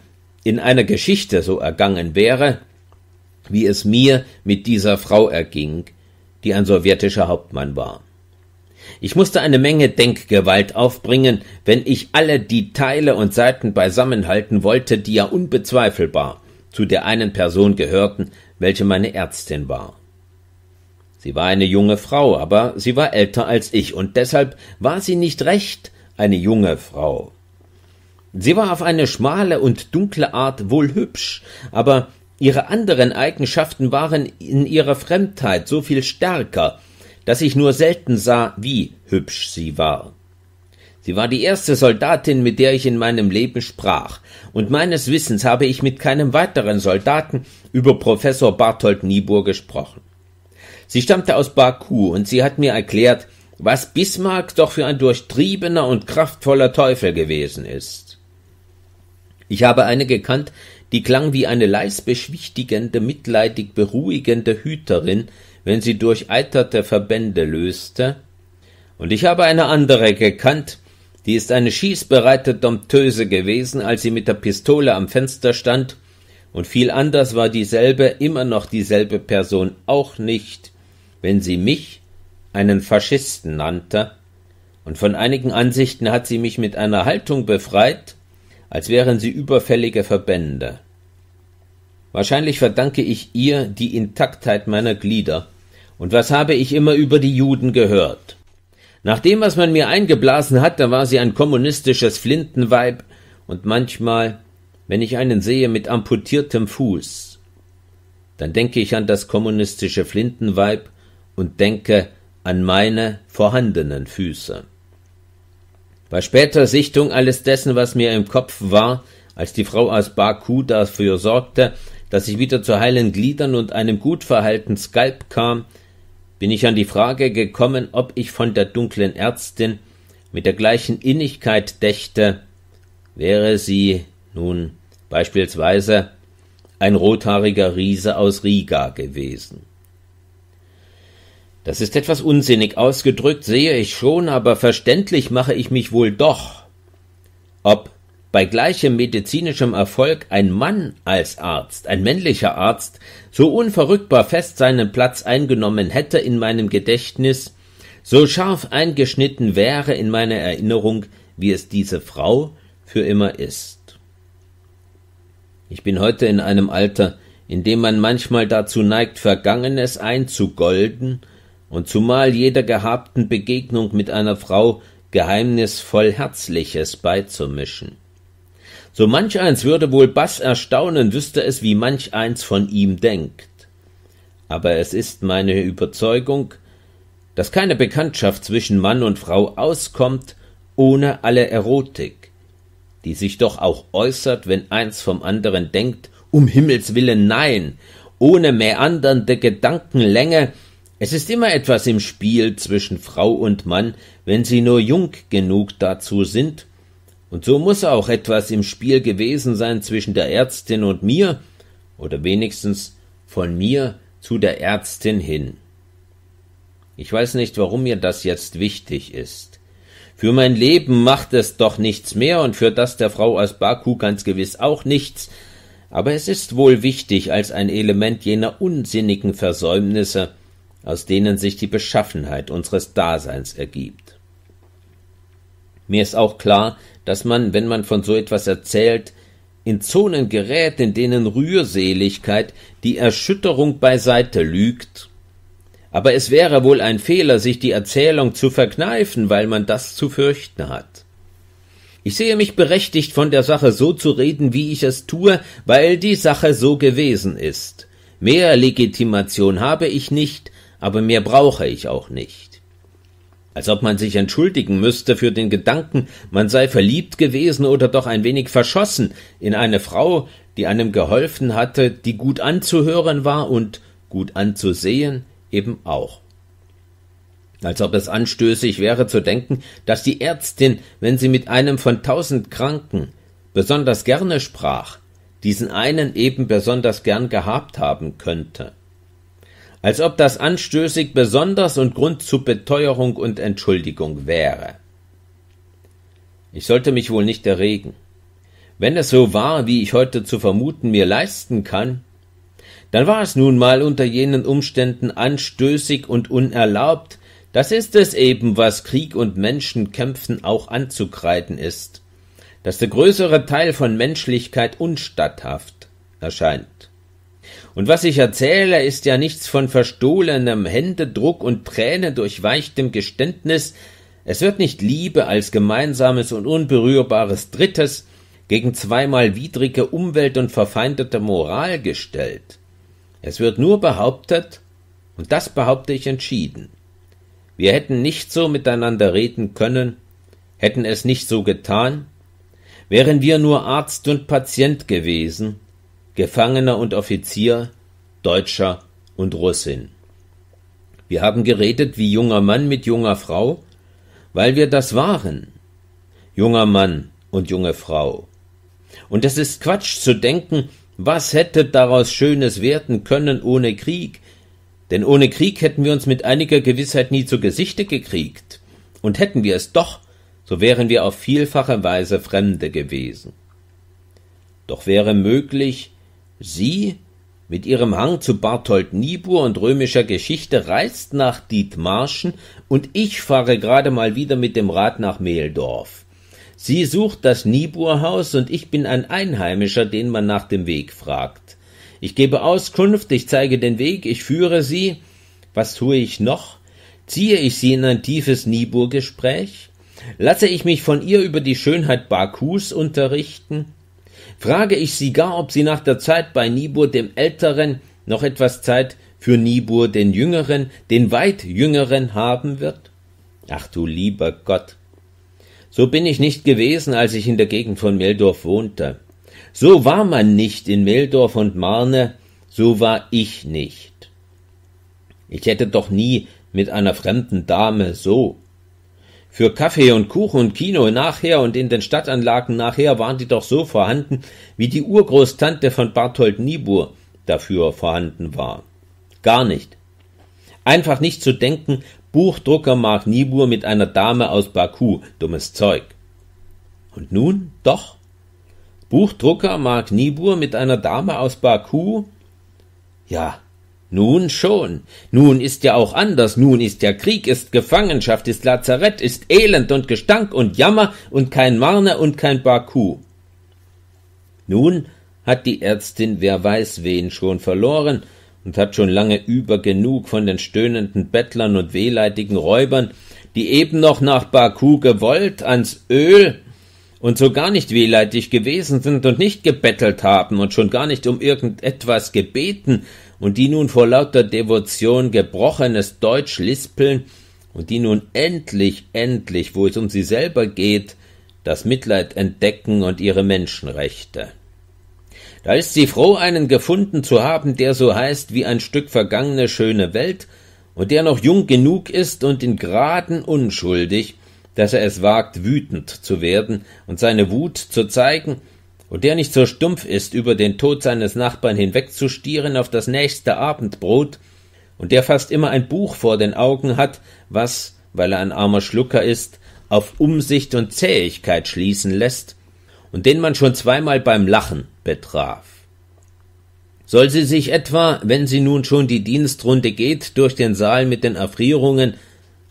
in einer Geschichte so ergangen wäre, wie es mir mit dieser Frau erging, die ein sowjetischer Hauptmann war. Ich musste eine Menge Denkgewalt aufbringen, wenn ich alle die Teile und Seiten beisammenhalten wollte, die ja unbezweifelbar zu der einen Person gehörten, welche meine Ärztin war. Sie war eine junge Frau, aber sie war älter als ich, und deshalb war sie nicht recht eine junge Frau. Sie war auf eine schmale und dunkle Art wohl hübsch, aber ihre anderen Eigenschaften waren in ihrer Fremdheit so viel stärker, dass ich nur selten sah, wie hübsch sie war. Sie war die erste Soldatin, mit der ich in meinem Leben sprach, und meines Wissens habe ich mit keinem weiteren Soldaten über Professor Barthold Niebuhr gesprochen. Sie stammte aus Baku und sie hat mir erklärt, was Bismarck doch für ein durchtriebener und kraftvoller Teufel gewesen ist. Ich habe eine gekannt, die klang wie eine leis beschwichtigende, mitleidig beruhigende Hüterin, wenn sie durcheiterte Verbände löste, und ich habe eine andere gekannt, die ist eine schießbereite Dompteuse gewesen, als sie mit der Pistole am Fenster stand, und viel anders war dieselbe, immer noch dieselbe Person auch nicht, wenn sie mich einen Faschisten nannte, und von einigen Ansichten hat sie mich mit einer Haltung befreit, als wären sie überfällige Verbände. Wahrscheinlich verdanke ich ihr die Intaktheit meiner Glieder. Und was habe ich immer über die Juden gehört? Nach dem, was man mir eingeblasen hat, da war sie ein kommunistisches Flintenweib und manchmal, wenn ich einen sehe mit amputiertem Fuß, dann denke ich an das kommunistische Flintenweib und denke an meine vorhandenen Füße. Bei späterer Sichtung alles dessen, was mir im Kopf war, als die Frau aus Baku dafür sorgte, dass ich wieder zu heilen Gliedern und einem gut verhaltenen Skalp kam, bin ich an die Frage gekommen, ob ich von der dunklen Ärztin mit der gleichen Innigkeit dächte, wäre sie nun beispielsweise ein rothaariger Riese aus Riga gewesen. Das ist etwas unsinnig ausgedrückt, sehe ich schon, aber verständlich mache ich mich wohl doch. Ob bei gleichem medizinischem Erfolg ein Mann als Arzt, ein männlicher Arzt, so unverrückbar fest seinen Platz eingenommen hätte in meinem Gedächtnis, so scharf eingeschnitten wäre in meiner Erinnerung, wie es diese Frau für immer ist. Ich bin heute in einem Alter, in dem man manchmal dazu neigt, Vergangenes einzugolden und zumal jeder gehabten Begegnung mit einer Frau geheimnisvoll Herzliches beizumischen. So manch eins würde wohl Bass erstaunen, wüsste es, wie manch eins von ihm denkt. Aber es ist meine Überzeugung, dass keine Bekanntschaft zwischen Mann und Frau auskommt ohne alle Erotik, die sich doch auch äußert, wenn eins vom anderen denkt, um Himmels willen nein, ohne mäandernde Gedankenlänge, es ist immer etwas im Spiel zwischen Frau und Mann, wenn sie nur jung genug dazu sind, und so muss auch etwas im Spiel gewesen sein zwischen der Ärztin und mir, oder wenigstens von mir zu der Ärztin hin. Ich weiß nicht, warum mir das jetzt wichtig ist. Für mein Leben macht es doch nichts mehr und für das der Frau aus Baku ganz gewiss auch nichts, aber es ist wohl wichtig als ein Element jener unsinnigen Versäumnisse, aus denen sich die Beschaffenheit unseres Daseins ergibt. Mir ist auch klar, dass man, wenn man von so etwas erzählt, in Zonen gerät, in denen Rührseligkeit die Erschütterung beiseite lügt. Aber es wäre wohl ein Fehler, sich die Erzählung zu verkneifen, weil man das zu fürchten hat. Ich sehe mich berechtigt, von der Sache so zu reden, wie ich es tue, weil die Sache so gewesen ist. Mehr Legitimation habe ich nicht, aber mehr brauche ich auch nicht. Als ob man sich entschuldigen müsste für den Gedanken, man sei verliebt gewesen oder doch ein wenig verschossen in eine Frau, die einem geholfen hatte, die gut anzuhören war und gut anzusehen eben auch. Als ob es anstößig wäre zu denken, dass die Ärztin, wenn sie mit einem von tausend Kranken besonders gerne sprach, diesen einen eben besonders gern gehabt haben könnte als ob das anstößig besonders und Grund zu Beteuerung und Entschuldigung wäre. Ich sollte mich wohl nicht erregen. Wenn es so war, wie ich heute zu vermuten mir leisten kann, dann war es nun mal unter jenen Umständen anstößig und unerlaubt, das ist es eben, was Krieg und Menschenkämpfen auch anzukreiden ist, dass der größere Teil von Menschlichkeit unstatthaft erscheint. Und was ich erzähle, ist ja nichts von verstohlenem Händedruck und Tränen durchweichtem Geständnis. Es wird nicht Liebe als gemeinsames und unberührbares Drittes gegen zweimal widrige Umwelt und verfeindete Moral gestellt. Es wird nur behauptet, und das behaupte ich entschieden. Wir hätten nicht so miteinander reden können, hätten es nicht so getan, wären wir nur Arzt und Patient gewesen, Gefangener und Offizier, Deutscher und Russin. Wir haben geredet wie junger Mann mit junger Frau, weil wir das waren. Junger Mann und junge Frau. Und es ist Quatsch zu denken, was hätte daraus Schönes werden können ohne Krieg, denn ohne Krieg hätten wir uns mit einiger Gewissheit nie zu Gesichte gekriegt, und hätten wir es doch, so wären wir auf vielfache Weise Fremde gewesen. Doch wäre möglich, Sie mit ihrem Hang zu Barthold Niebuhr und römischer Geschichte reist nach Dietmarschen und ich fahre gerade mal wieder mit dem Rad nach Mehldorf. Sie sucht das Niebuhrhaus und ich bin ein Einheimischer, den man nach dem Weg fragt. Ich gebe Auskunft, ich zeige den Weg, ich führe sie. Was tue ich noch? Ziehe ich sie in ein tiefes Niebuhrgespräch? Lasse ich mich von ihr über die Schönheit Bakus unterrichten? frage ich sie gar, ob sie nach der Zeit bei Nibur dem Älteren noch etwas Zeit für Nibur den Jüngeren, den weit Jüngeren haben wird? Ach du lieber Gott. So bin ich nicht gewesen, als ich in der Gegend von Meldorf wohnte. So war man nicht in Meldorf und Marne, so war ich nicht. Ich hätte doch nie mit einer fremden Dame so für Kaffee und Kuchen und Kino nachher und in den Stadtanlagen nachher waren die doch so vorhanden, wie die Urgroßtante von Barthold Niebuhr dafür vorhanden war. Gar nicht. Einfach nicht zu denken, Buchdrucker Mark Niebuhr mit einer Dame aus Baku, dummes Zeug. Und nun doch. Buchdrucker Mark Niebuhr mit einer Dame aus Baku? Ja, nun schon. Nun ist ja auch anders. Nun ist ja Krieg, ist Gefangenschaft, ist Lazarett, ist Elend und Gestank und Jammer und kein Marne und kein Baku. Nun hat die Ärztin wer weiß wen schon verloren und hat schon lange über genug von den stöhnenden Bettlern und wehleidigen Räubern, die eben noch nach Baku gewollt, ans Öl und so gar nicht wehleidig gewesen sind und nicht gebettelt haben und schon gar nicht um irgendetwas gebeten, und die nun vor lauter Devotion gebrochenes Deutsch lispeln und die nun endlich, endlich, wo es um sie selber geht, das Mitleid entdecken und ihre Menschenrechte. Da ist sie froh, einen gefunden zu haben, der so heißt wie ein Stück vergangene schöne Welt und der noch jung genug ist und in Graden unschuldig, dass er es wagt, wütend zu werden und seine Wut zu zeigen und der nicht so stumpf ist, über den Tod seines Nachbarn hinwegzustieren auf das nächste Abendbrot, und der fast immer ein Buch vor den Augen hat, was, weil er ein armer Schlucker ist, auf Umsicht und Zähigkeit schließen lässt, und den man schon zweimal beim Lachen betraf. Soll sie sich etwa, wenn sie nun schon die Dienstrunde geht, durch den Saal mit den Erfrierungen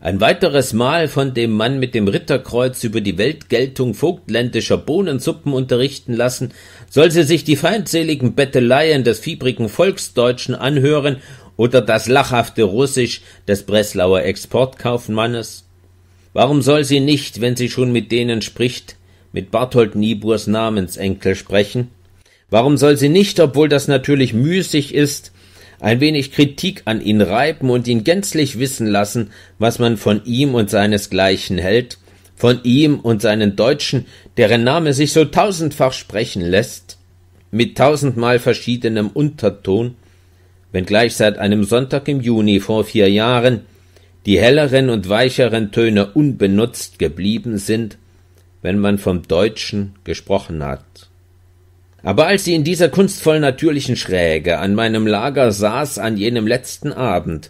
ein weiteres Mal von dem Mann mit dem Ritterkreuz über die Weltgeltung vogtländischer Bohnensuppen unterrichten lassen, soll sie sich die feindseligen Betteleien des fiebrigen Volksdeutschen anhören oder das lachhafte Russisch des Breslauer Exportkaufmannes? Warum soll sie nicht, wenn sie schon mit denen spricht, mit Barthold Niebuhrs Namensenkel sprechen? Warum soll sie nicht, obwohl das natürlich müßig ist, ein wenig Kritik an ihn reiben und ihn gänzlich wissen lassen, was man von ihm und seinesgleichen hält, von ihm und seinen Deutschen, deren Name sich so tausendfach sprechen lässt, mit tausendmal verschiedenem Unterton, wenngleich seit einem Sonntag im Juni vor vier Jahren die helleren und weicheren Töne unbenutzt geblieben sind, wenn man vom Deutschen gesprochen hat. Aber als sie in dieser kunstvoll natürlichen Schräge an meinem Lager saß an jenem letzten Abend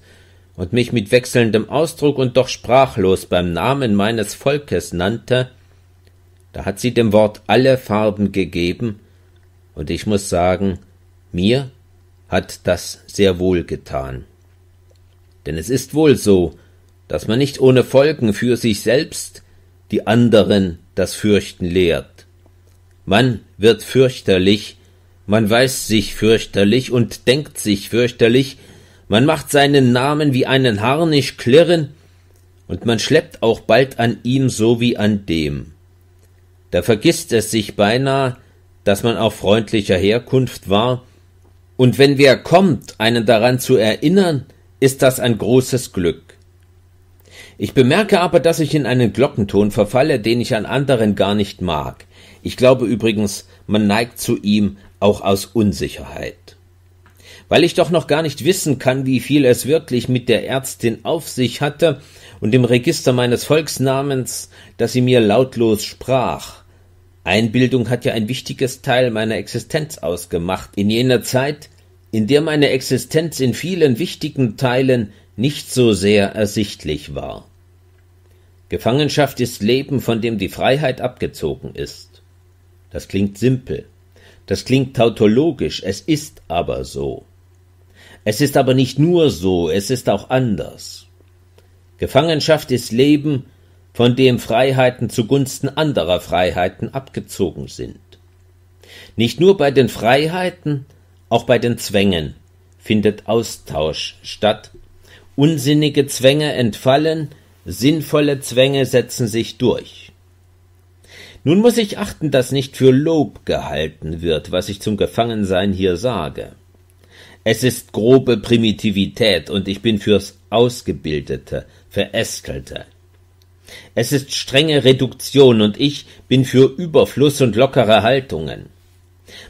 und mich mit wechselndem Ausdruck und doch sprachlos beim Namen meines Volkes nannte, da hat sie dem Wort alle Farben gegeben, und ich muß sagen, mir hat das sehr wohl getan. Denn es ist wohl so, dass man nicht ohne Folgen für sich selbst die anderen das Fürchten lehrt. Man wird fürchterlich, man weiß sich fürchterlich und denkt sich fürchterlich, man macht seinen Namen wie einen Harnisch klirren, und man schleppt auch bald an ihm so wie an dem. Da vergisst es sich beinahe, dass man auch freundlicher Herkunft war, und wenn wer kommt, einen daran zu erinnern, ist das ein großes Glück. Ich bemerke aber, dass ich in einen Glockenton verfalle, den ich an anderen gar nicht mag. Ich glaube übrigens, man neigt zu ihm auch aus Unsicherheit. Weil ich doch noch gar nicht wissen kann, wie viel es wirklich mit der Ärztin auf sich hatte und dem Register meines Volksnamens, das sie mir lautlos sprach. Einbildung hat ja ein wichtiges Teil meiner Existenz ausgemacht, in jener Zeit, in der meine Existenz in vielen wichtigen Teilen nicht so sehr ersichtlich war. Gefangenschaft ist Leben, von dem die Freiheit abgezogen ist. Das klingt simpel. Das klingt tautologisch, es ist aber so. Es ist aber nicht nur so, es ist auch anders. Gefangenschaft ist Leben, von dem Freiheiten zugunsten anderer Freiheiten abgezogen sind. Nicht nur bei den Freiheiten, auch bei den Zwängen findet Austausch statt. Unsinnige Zwänge entfallen, sinnvolle Zwänge setzen sich durch. Nun muß ich achten, dass nicht für Lob gehalten wird, was ich zum Gefangensein hier sage. Es ist grobe Primitivität, und ich bin fürs Ausgebildete, Verästelte. Es ist strenge Reduktion, und ich bin für Überfluss und lockere Haltungen.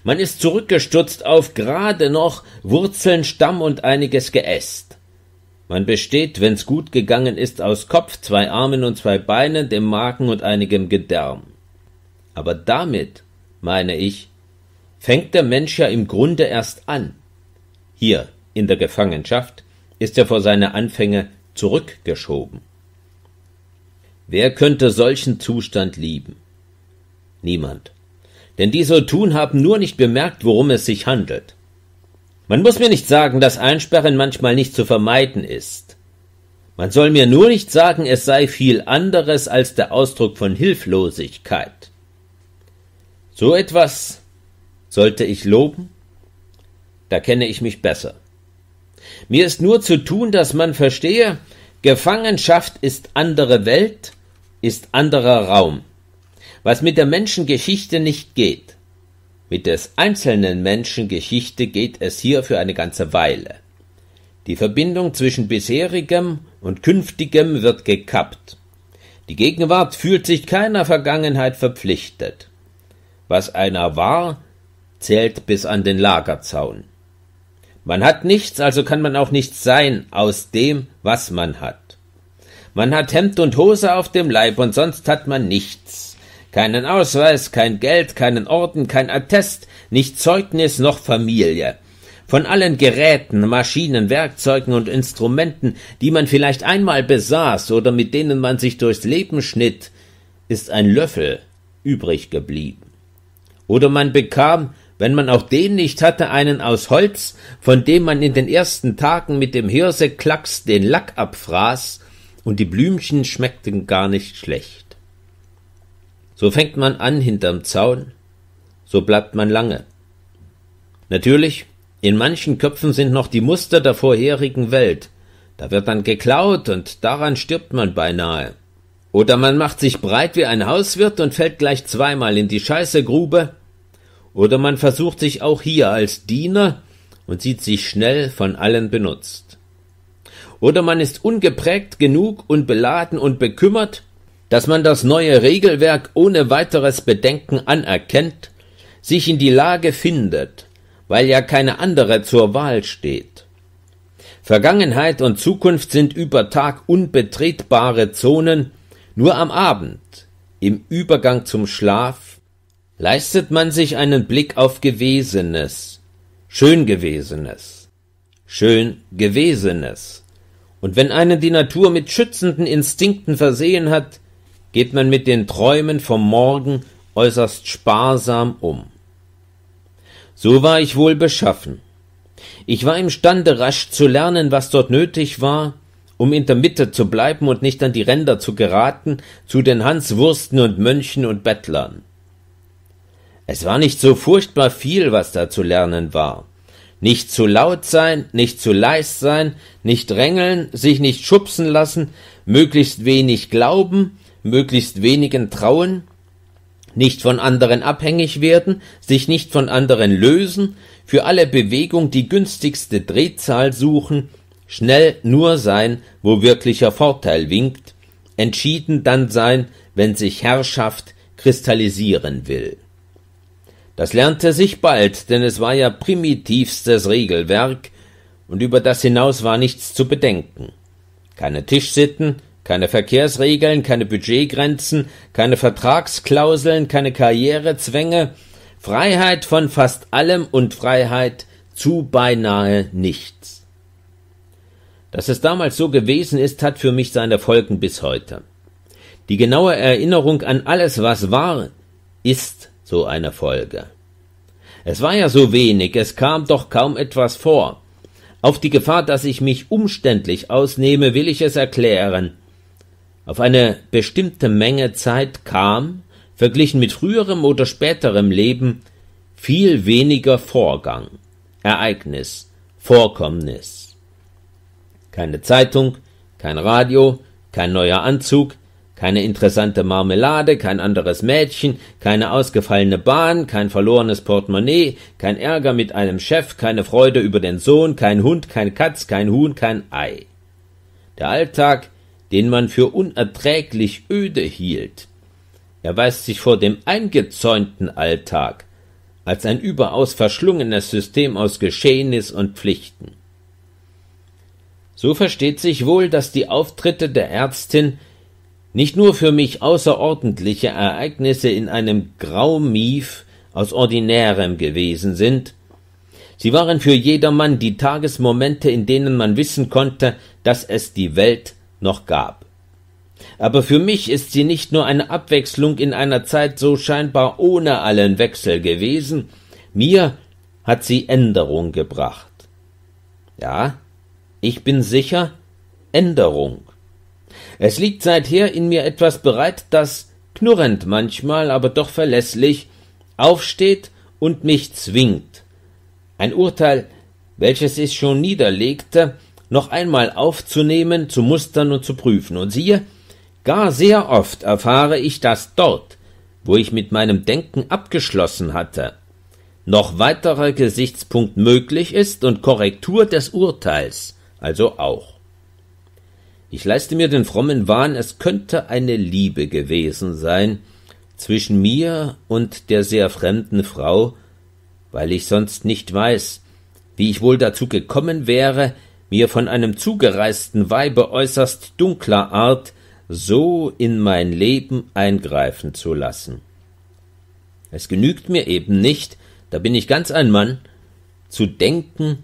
Man ist zurückgestutzt auf gerade noch Wurzeln, Stamm und einiges Geäst. Man besteht, wenn's gut gegangen ist, aus Kopf, zwei Armen und zwei Beinen, dem Magen und einigem Gedärm. Aber damit, meine ich, fängt der Mensch ja im Grunde erst an. Hier, in der Gefangenschaft, ist er vor seine Anfänge zurückgeschoben. Wer könnte solchen Zustand lieben? Niemand. Denn die so tun haben nur nicht bemerkt, worum es sich handelt. Man muss mir nicht sagen, dass Einsperren manchmal nicht zu vermeiden ist. Man soll mir nur nicht sagen, es sei viel anderes als der Ausdruck von Hilflosigkeit. So etwas sollte ich loben? Da kenne ich mich besser. Mir ist nur zu tun, dass man verstehe, Gefangenschaft ist andere Welt, ist anderer Raum. Was mit der Menschengeschichte nicht geht. Mit des einzelnen Menschen Geschichte geht es hier für eine ganze Weile. Die Verbindung zwischen bisherigem und künftigem wird gekappt. Die Gegenwart fühlt sich keiner Vergangenheit verpflichtet. Was einer war, zählt bis an den Lagerzaun. Man hat nichts, also kann man auch nichts sein aus dem, was man hat. Man hat Hemd und Hose auf dem Leib und sonst hat man nichts. Keinen Ausweis, kein Geld, keinen Orden, kein Attest, nicht Zeugnis noch Familie. Von allen Geräten, Maschinen, Werkzeugen und Instrumenten, die man vielleicht einmal besaß oder mit denen man sich durchs Leben schnitt, ist ein Löffel übrig geblieben. Oder man bekam, wenn man auch den nicht hatte, einen aus Holz, von dem man in den ersten Tagen mit dem Hirseklacks den Lack abfraß, und die Blümchen schmeckten gar nicht schlecht. So fängt man an hinterm Zaun, so bleibt man lange. Natürlich, in manchen Köpfen sind noch die Muster der vorherigen Welt, da wird dann geklaut und daran stirbt man beinahe. Oder man macht sich breit wie ein Hauswirt und fällt gleich zweimal in die Scheißegrube. Oder man versucht sich auch hier als Diener und sieht sich schnell von allen benutzt. Oder man ist ungeprägt genug und beladen und bekümmert, dass man das neue Regelwerk ohne weiteres Bedenken anerkennt, sich in die Lage findet, weil ja keine andere zur Wahl steht. Vergangenheit und Zukunft sind über Tag unbetretbare Zonen, nur am Abend, im Übergang zum Schlaf, leistet man sich einen Blick auf Gewesenes, Schöngewesenes, Schöngewesenes. Und wenn einen die Natur mit schützenden Instinkten versehen hat, geht man mit den Träumen vom Morgen äußerst sparsam um. So war ich wohl beschaffen. Ich war imstande rasch zu lernen, was dort nötig war, um in der Mitte zu bleiben und nicht an die Ränder zu geraten, zu den Hanswursten und Mönchen und Bettlern. Es war nicht so furchtbar viel, was da zu lernen war. Nicht zu laut sein, nicht zu leis sein, nicht drängeln, sich nicht schubsen lassen, möglichst wenig glauben, möglichst wenigen trauen, nicht von anderen abhängig werden, sich nicht von anderen lösen, für alle Bewegung die günstigste Drehzahl suchen, schnell nur sein, wo wirklicher Vorteil winkt, entschieden dann sein, wenn sich Herrschaft kristallisieren will. Das lernte sich bald, denn es war ja primitivstes Regelwerk, und über das hinaus war nichts zu bedenken. Keine Tischsitten, keine Verkehrsregeln, keine Budgetgrenzen, keine Vertragsklauseln, keine Karrierezwänge, Freiheit von fast allem und Freiheit zu beinahe nichts. Dass es damals so gewesen ist, hat für mich seine Folgen bis heute. Die genaue Erinnerung an alles, was war, ist so eine Folge. Es war ja so wenig, es kam doch kaum etwas vor. Auf die Gefahr, dass ich mich umständlich ausnehme, will ich es erklären. Auf eine bestimmte Menge Zeit kam, verglichen mit früherem oder späterem Leben, viel weniger Vorgang, Ereignis, Vorkommnis keine Zeitung, kein Radio, kein neuer Anzug, keine interessante Marmelade, kein anderes Mädchen, keine ausgefallene Bahn, kein verlorenes Portemonnaie, kein Ärger mit einem Chef, keine Freude über den Sohn, kein Hund, kein Katz, kein Huhn, kein Ei. Der Alltag, den man für unerträglich öde hielt, erweist sich vor dem eingezäunten Alltag als ein überaus verschlungenes System aus Geschehnis und Pflichten. So versteht sich wohl, dass die Auftritte der Ärztin nicht nur für mich außerordentliche Ereignisse in einem Graumief aus Ordinärem gewesen sind, sie waren für jedermann die Tagesmomente, in denen man wissen konnte, dass es die Welt noch gab. Aber für mich ist sie nicht nur eine Abwechslung in einer Zeit so scheinbar ohne allen Wechsel gewesen, mir hat sie Änderung gebracht. Ja, ich bin sicher Änderung. Es liegt seither in mir etwas bereit, das knurrend manchmal, aber doch verlässlich, aufsteht und mich zwingt. Ein Urteil, welches ich schon niederlegte, noch einmal aufzunehmen, zu mustern und zu prüfen. Und siehe, gar sehr oft erfahre ich, dass dort, wo ich mit meinem Denken abgeschlossen hatte, noch weiterer Gesichtspunkt möglich ist und Korrektur des Urteils, also auch. Ich leiste mir den frommen Wahn, es könnte eine Liebe gewesen sein zwischen mir und der sehr fremden Frau, weil ich sonst nicht weiß, wie ich wohl dazu gekommen wäre, mir von einem zugereisten Weibe äußerst dunkler Art so in mein Leben eingreifen zu lassen. Es genügt mir eben nicht, da bin ich ganz ein Mann, zu denken,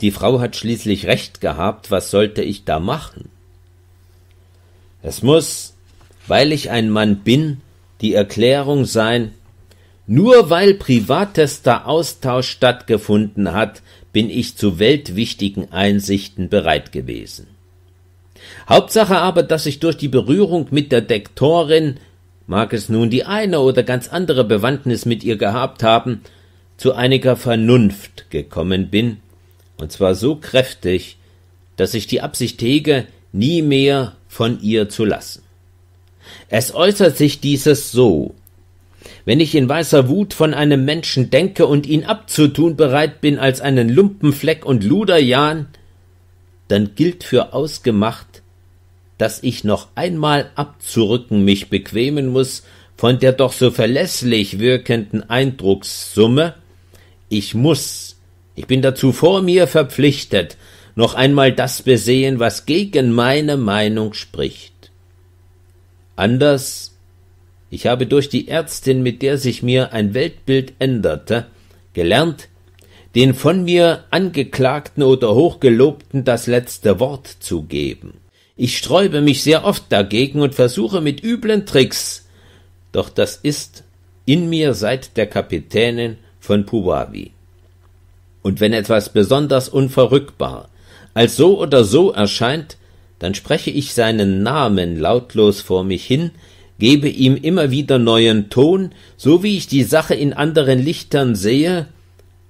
die Frau hat schließlich recht gehabt, was sollte ich da machen? Es muss, weil ich ein Mann bin, die Erklärung sein, nur weil privatester Austausch stattgefunden hat, bin ich zu weltwichtigen Einsichten bereit gewesen. Hauptsache aber, dass ich durch die Berührung mit der Dektorin, mag es nun die eine oder ganz andere Bewandtnis mit ihr gehabt haben, zu einiger Vernunft gekommen bin und zwar so kräftig, dass ich die Absicht hege, nie mehr von ihr zu lassen. Es äußert sich dieses so, wenn ich in weißer Wut von einem Menschen denke und ihn abzutun bereit bin als einen Lumpenfleck und Luderjahn, dann gilt für ausgemacht, dass ich noch einmal abzurücken mich bequemen muß von der doch so verlässlich wirkenden Eindruckssumme, ich muß ich bin dazu vor mir verpflichtet, noch einmal das besehen, was gegen meine Meinung spricht. Anders, ich habe durch die Ärztin, mit der sich mir ein Weltbild änderte, gelernt, den von mir angeklagten oder hochgelobten das letzte Wort zu geben. Ich sträube mich sehr oft dagegen und versuche mit üblen Tricks, doch das ist in mir seit der Kapitänin von Puwavi und wenn etwas besonders unverrückbar als so oder so erscheint, dann spreche ich seinen Namen lautlos vor mich hin, gebe ihm immer wieder neuen Ton, so wie ich die Sache in anderen Lichtern sehe,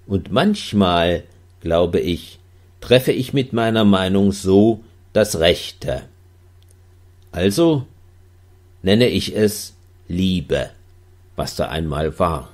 und manchmal, glaube ich, treffe ich mit meiner Meinung so das Rechte. Also nenne ich es Liebe, was da einmal war.